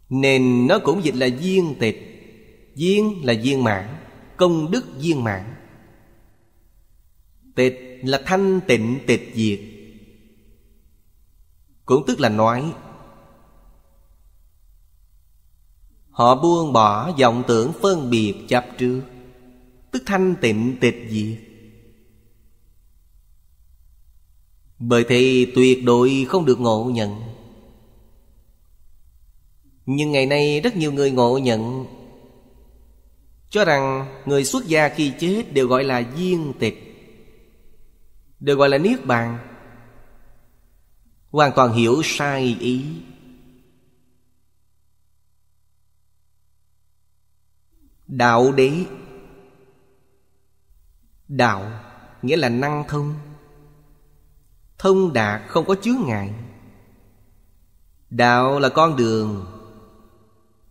Speaker 1: Nên nó cũng dịch là duyên tịch duyên là viên mãn Công đức viên mãn Tịch là thanh tịnh tịch diệt Cũng tức là nói Họ buông bỏ vọng tưởng phân biệt chấp trước Tức thanh tịnh tịch diệt Bởi thì tuyệt đối không được ngộ nhận Nhưng ngày nay rất nhiều người ngộ nhận Cho rằng người xuất gia khi chết đều gọi là viên tịch Đều gọi là niết bàn Hoàn toàn hiểu sai ý đạo đế đạo nghĩa là năng thông thông đạt không có chướng ngại đạo là con đường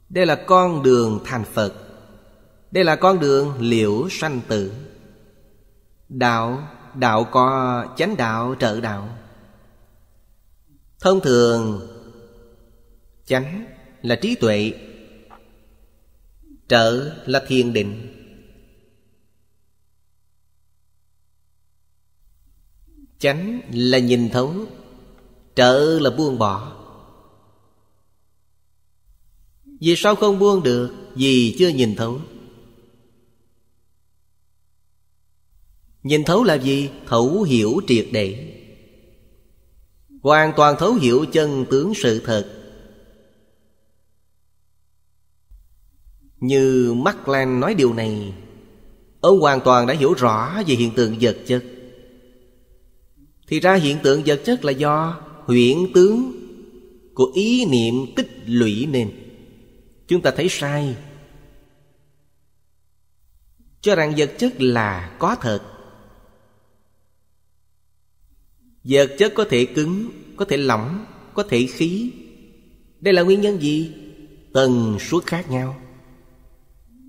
Speaker 1: đây là con đường thành phật đây là con đường liễu sanh tử đạo đạo có chánh đạo trợ đạo thông thường chánh là trí tuệ trở là thiền định chánh là nhìn thấu trở là buông bỏ vì sao không buông được vì chưa nhìn thấu nhìn thấu là gì thấu hiểu triệt để hoàn toàn thấu hiểu chân tướng sự thật Như Mắc Lan nói điều này Ông hoàn toàn đã hiểu rõ về hiện tượng vật chất Thì ra hiện tượng vật chất là do huyễn tướng Của ý niệm tích lũy nên Chúng ta thấy sai Cho rằng vật chất là có thật Vật chất có thể cứng, có thể lỏng, có thể khí Đây là nguyên nhân gì? Tần suất khác nhau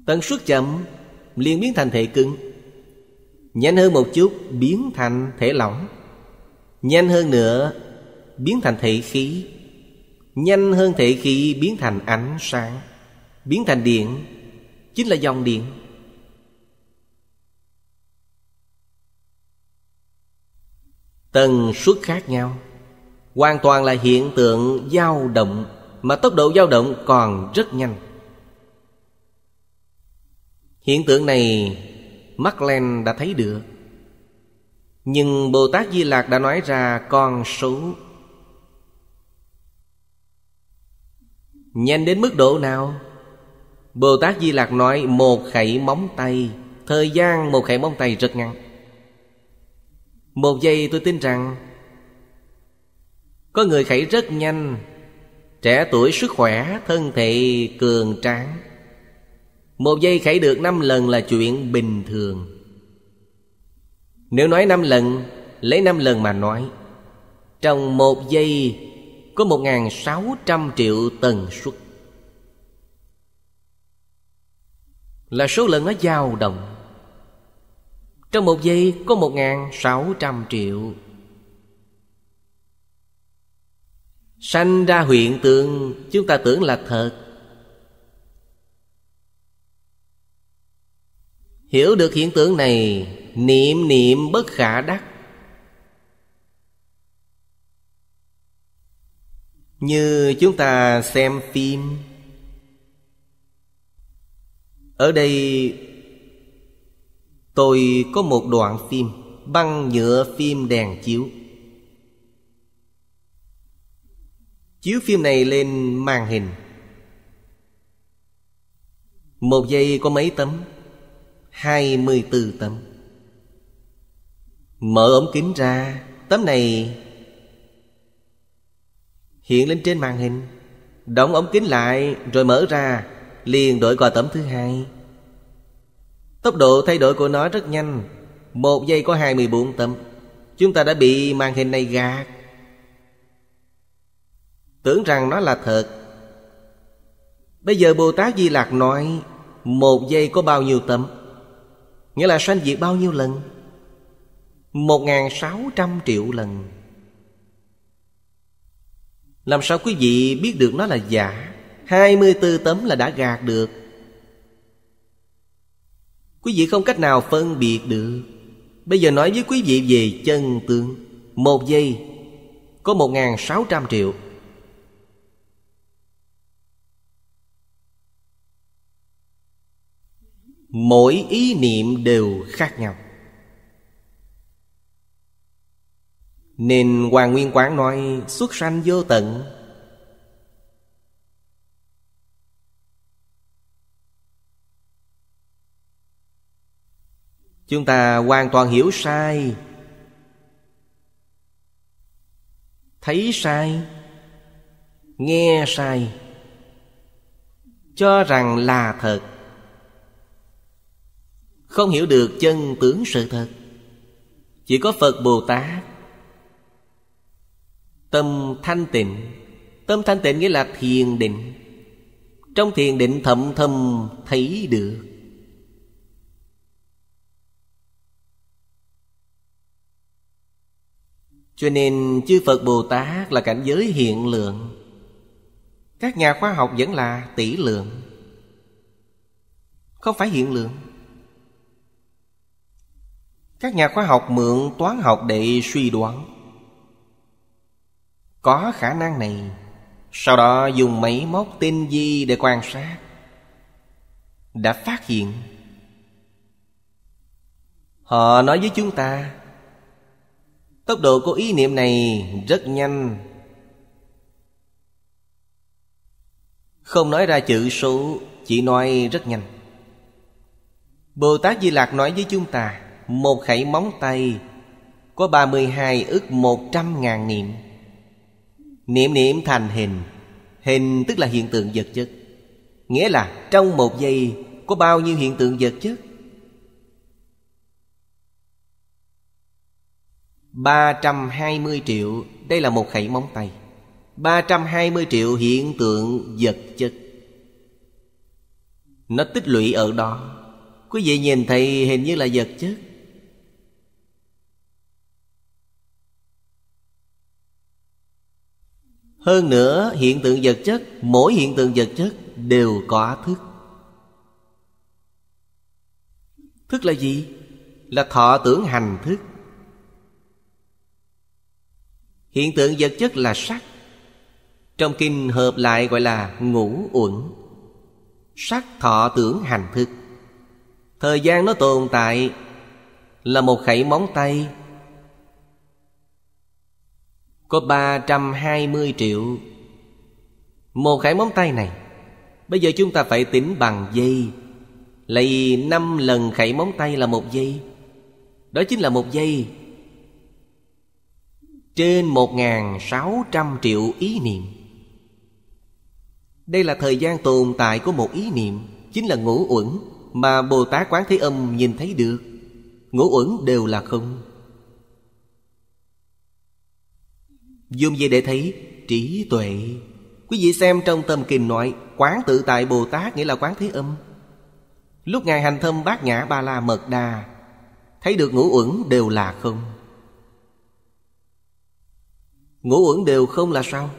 Speaker 1: Tần suất chậm liền biến thành thể cứng Nhanh hơn một chút biến thành thể lỏng Nhanh hơn nữa biến thành thể khí Nhanh hơn thể khí biến thành ánh sáng Biến thành điện Chính là dòng điện Tần suất khác nhau Hoàn toàn là hiện tượng dao động Mà tốc độ dao động còn rất nhanh Hiện tượng này Mclen đã thấy được Nhưng Bồ Tát Di Lạc đã nói ra con số Nhanh đến mức độ nào? Bồ Tát Di Lạc nói một khẩy móng tay Thời gian một khẩy móng tay rất ngắn Một giây tôi tin rằng Có người khẩy rất nhanh Trẻ tuổi sức khỏe Thân thể cường tráng một giây khảy được năm lần là chuyện bình thường Nếu nói năm lần Lấy năm lần mà nói Trong một giây Có một ngàn sáu trăm triệu tần suất Là số lần nó dao động Trong một giây có một ngàn sáu trăm triệu Sanh ra huyện tượng Chúng ta tưởng là thật Hiểu được hiện tượng này Niệm niệm bất khả đắc Như chúng ta xem phim Ở đây Tôi có một đoạn phim Băng nhựa phim đèn chiếu Chiếu phim này lên màn hình Một giây có mấy tấm 24 tấm Mở ống kính ra Tấm này Hiện lên trên màn hình Đóng ống kính lại Rồi mở ra Liền đổi qua tấm thứ hai Tốc độ thay đổi của nó rất nhanh Một giây có 24 tấm Chúng ta đã bị màn hình này gạt Tưởng rằng nó là thật Bây giờ Bồ Tát Di Lạc nói Một giây có bao nhiêu tấm Nghĩa là sanh diệt bao nhiêu lần? một ngàn sáu trăm triệu lần Làm sao quý vị biết được nó là giả hai mươi tư tấm là đã gạt được Quý vị không cách nào phân biệt được Bây giờ nói với quý vị về chân tướng Một giây Có một ngàn sáu trăm triệu mỗi ý niệm đều khác nhau nên hoàng nguyên quán nói xuất sanh vô tận chúng ta hoàn toàn hiểu sai thấy sai nghe sai cho rằng là thật không hiểu được chân tướng sự thật chỉ có phật bồ tát tâm thanh tịnh tâm thanh tịnh nghĩa là thiền định trong thiền định thậm thâm thấy được cho nên chư phật bồ tát là cảnh giới hiện lượng các nhà khoa học vẫn là tỷ lượng không phải hiện lượng các nhà khoa học mượn toán học để suy đoán có khả năng này sau đó dùng máy móc tinh vi để quan sát đã phát hiện họ nói với chúng ta tốc độ của ý niệm này rất nhanh không nói ra chữ số chỉ nói rất nhanh bồ tát di lạc nói với chúng ta một khẩy móng tay Có 32 ức 100 ngàn niệm Niệm niệm thành hình Hình tức là hiện tượng vật chất Nghĩa là trong một giây Có bao nhiêu hiện tượng vật chất 320 triệu Đây là một khẩy móng tay 320 triệu hiện tượng vật chất Nó tích lũy ở đó Quý vị nhìn thấy hình như là vật chất hơn nữa hiện tượng vật chất mỗi hiện tượng vật chất đều có thức thức là gì là thọ tưởng hành thức hiện tượng vật chất là sắc trong kinh hợp lại gọi là ngũ uẩn sắc thọ tưởng hành thức thời gian nó tồn tại là một khẩy móng tay có 320 triệu Một khải móng tay này Bây giờ chúng ta phải tính bằng giây Lấy 5 lần khải móng tay là một giây Đó chính là một giây Trên 1.600 triệu ý niệm Đây là thời gian tồn tại của một ý niệm Chính là ngũ uẩn Mà Bồ Tát Quán Thế Âm nhìn thấy được Ngũ uẩn đều là không Dùng gì để thấy trí tuệ Quý vị xem trong tâm kinh nói Quán tự tại Bồ Tát nghĩa là quán thế âm Lúc Ngài hành thâm bát nhã ba la mật đà Thấy được ngũ uẩn đều là không Ngũ uẩn đều không là sao?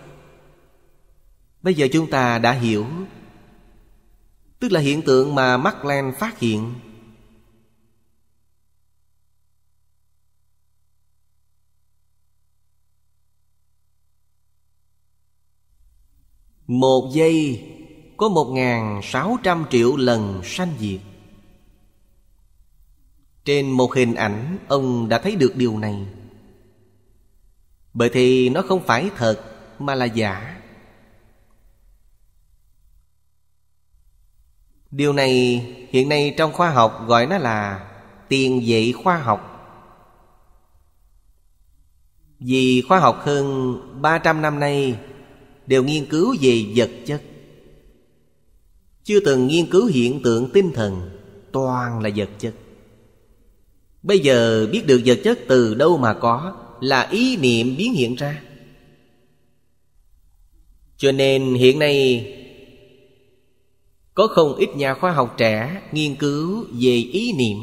Speaker 1: Bây giờ chúng ta đã hiểu Tức là hiện tượng mà Mắc Lan phát hiện Một giây có một ngàn sáu trăm triệu lần sanh diệt Trên một hình ảnh ông đã thấy được điều này Bởi thì nó không phải thật mà là giả Điều này hiện nay trong khoa học gọi nó là tiền vệ khoa học Vì khoa học hơn 300 năm nay đều nghiên cứu về vật chất chưa từng nghiên cứu hiện tượng tinh thần toàn là vật chất bây giờ biết được vật chất từ đâu mà có là ý niệm biến hiện ra cho nên hiện nay có không ít nhà khoa học trẻ nghiên cứu về ý niệm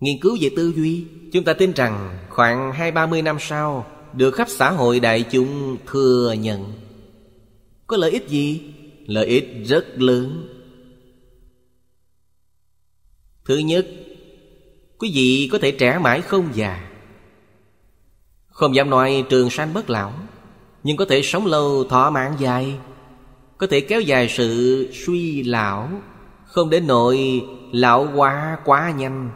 Speaker 1: nghiên cứu về tư duy chúng ta tin rằng khoảng hai ba mươi năm sau được khắp xã hội đại chúng thừa nhận có lợi ích gì lợi ích rất lớn thứ nhất quý vị có thể trẻ mãi không già không dám nói trường sanh bất lão nhưng có thể sống lâu thọ mạng dài có thể kéo dài sự suy lão không để nội lão quá quá nhanh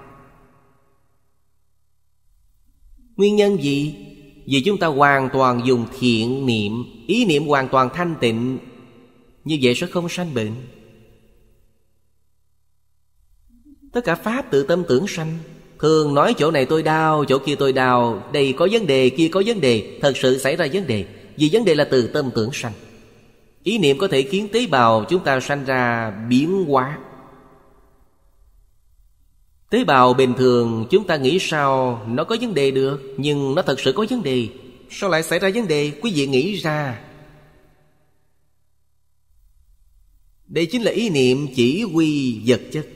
Speaker 1: nguyên nhân gì vì chúng ta hoàn toàn dùng thiện niệm Ý niệm hoàn toàn thanh tịnh Như vậy sẽ không sanh bệnh Tất cả pháp tự tâm tưởng sanh Thường nói chỗ này tôi đau Chỗ kia tôi đau Đây có vấn đề kia có vấn đề Thật sự xảy ra vấn đề Vì vấn đề là từ tâm tưởng sanh Ý niệm có thể khiến tế bào chúng ta sanh ra biến hóa tế bào bình thường chúng ta nghĩ sao nó có vấn đề được nhưng nó thật sự có vấn đề sao lại xảy ra vấn đề quý vị nghĩ ra đây chính là ý niệm chỉ huy vật chất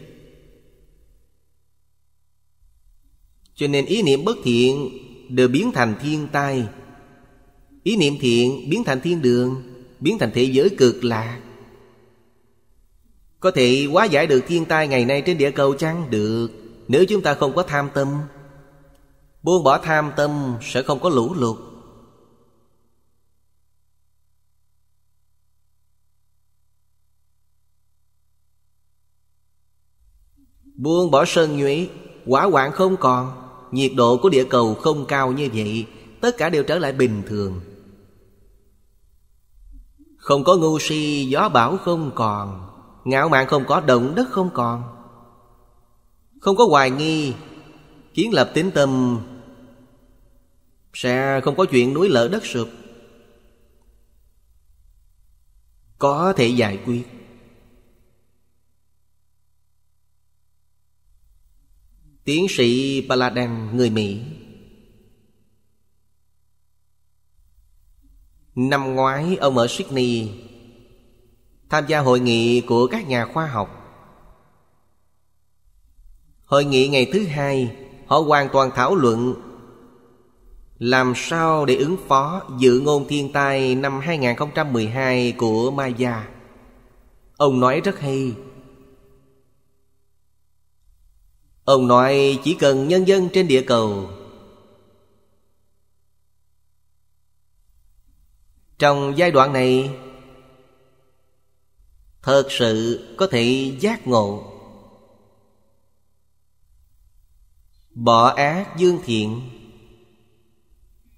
Speaker 1: cho nên ý niệm bất thiện đều biến thành thiên tai ý niệm thiện biến thành thiên đường biến thành thế giới cực lạc có thể hóa giải được thiên tai ngày nay trên địa cầu chăng được nếu chúng ta không có tham tâm Buông bỏ tham tâm sẽ không có lũ lụt Buông bỏ sơn nhuế Quả quạng không còn Nhiệt độ của địa cầu không cao như vậy Tất cả đều trở lại bình thường Không có ngu si Gió bão không còn Ngạo mạn không có Động đất không còn không có hoài nghi kiến lập tín tâm sẽ không có chuyện núi lở đất sụp có thể giải quyết tiến sĩ Paladan người Mỹ năm ngoái ông ở Sydney tham gia hội nghị của các nhà khoa học Hội nghị ngày thứ hai Họ hoàn toàn thảo luận Làm sao để ứng phó dự ngôn thiên tai năm 2012 của Maya Ông nói rất hay Ông nói chỉ cần nhân dân trên địa cầu Trong giai đoạn này Thật sự có thể giác ngộ Bỏ ác dương thiện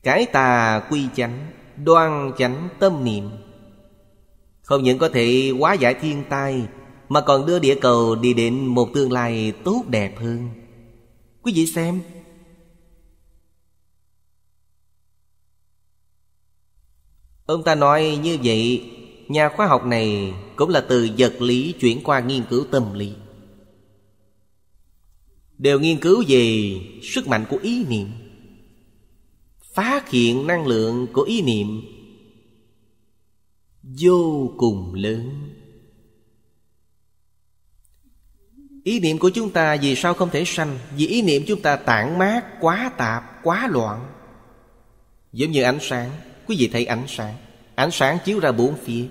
Speaker 1: Cái tà quy chánh Đoan chánh tâm niệm Không những có thể hóa giải thiên tai Mà còn đưa địa cầu đi đến một tương lai tốt đẹp hơn Quý vị xem Ông ta nói như vậy Nhà khoa học này cũng là từ vật lý chuyển qua nghiên cứu tâm lý đều nghiên cứu về sức mạnh của ý niệm phát hiện năng lượng của ý niệm vô cùng lớn ý niệm của chúng ta vì sao không thể sanh vì ý niệm chúng ta tản mát quá tạp quá loạn giống như ánh sáng quý vị thấy ánh sáng ánh sáng chiếu ra bốn phía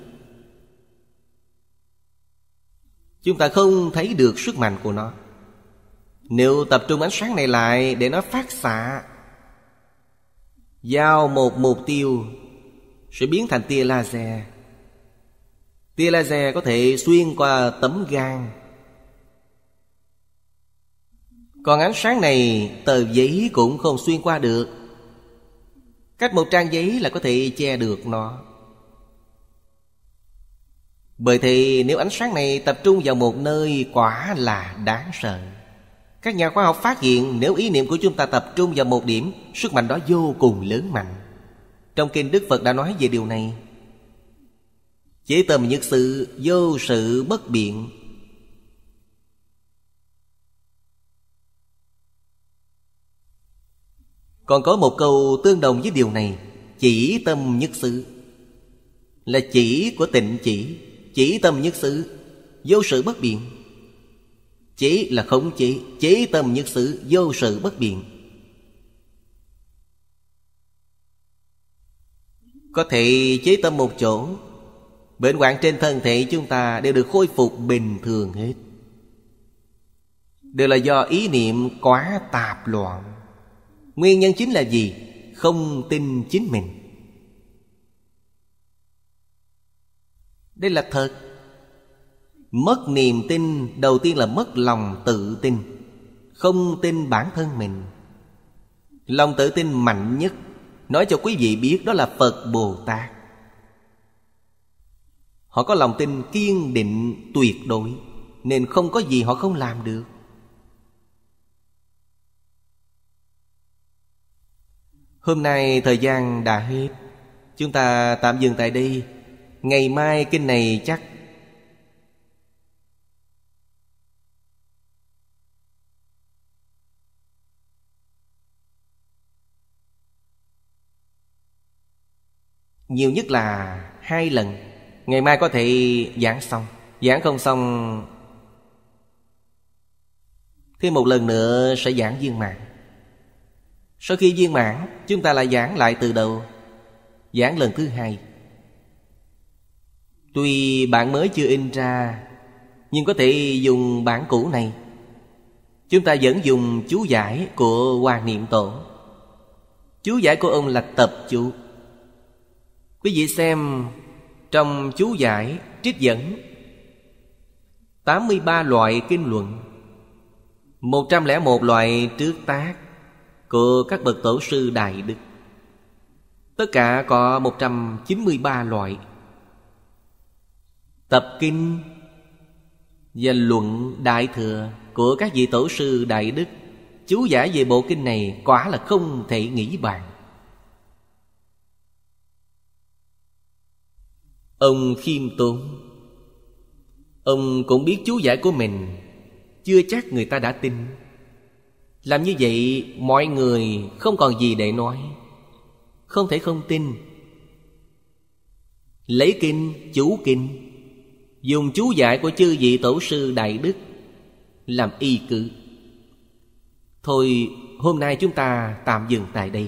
Speaker 1: chúng ta không thấy được sức mạnh của nó nếu tập trung ánh sáng này lại để nó phát xạ Giao một mục tiêu Sẽ biến thành tia laser Tia laser có thể xuyên qua tấm gan Còn ánh sáng này tờ giấy cũng không xuyên qua được Cách một trang giấy là có thể che được nó Bởi thì nếu ánh sáng này tập trung vào một nơi quả là đáng sợ các nhà khoa học phát hiện nếu ý niệm của chúng ta tập trung vào một điểm sức mạnh đó vô cùng lớn mạnh trong kinh đức phật đã nói về điều này chế tâm nhất sự vô sự bất biện còn có một câu tương đồng với điều này chỉ tâm nhất sự là chỉ của tịnh chỉ chỉ tâm nhất sự vô sự bất biện chế là khống chế chế tâm nhất xứ vô sự bất biện có thể chế tâm một chỗ bệnh hoạn trên thân thể chúng ta đều được khôi phục bình thường hết đều là do ý niệm quá tạp loạn nguyên nhân chính là gì không tin chính mình đây là thật mất niềm tin đầu tiên là mất lòng tự tin không tin bản thân mình lòng tự tin mạnh nhất nói cho quý vị biết đó là phật bồ tát họ có lòng tin kiên định tuyệt đối nên không có gì họ không làm được hôm nay thời gian đã hết chúng ta tạm dừng tại đây ngày mai kinh này chắc Nhiều nhất là hai lần Ngày mai có thể giảng xong Giảng không xong Thêm một lần nữa sẽ giảng viên mãn Sau khi viên mãn Chúng ta lại giảng lại từ đầu Giảng lần thứ hai Tuy bản mới chưa in ra Nhưng có thể dùng bản cũ này Chúng ta vẫn dùng chú giải của Hoàng Niệm Tổ Chú giải của ông là tập chú Quý vị xem trong chú giải trích dẫn 83 loại kinh luận 101 loại trước tác của các bậc tổ sư đại đức Tất cả có 193 loại Tập kinh và luận đại thừa của các vị tổ sư đại đức Chú giải về bộ kinh này quả là không thể nghĩ bàn Ông khiêm tốn Ông cũng biết chú giải của mình Chưa chắc người ta đã tin Làm như vậy mọi người không còn gì để nói Không thể không tin Lấy kinh, chú kinh Dùng chú giải của chư vị tổ sư Đại Đức Làm y cử Thôi hôm nay chúng ta tạm dừng tại đây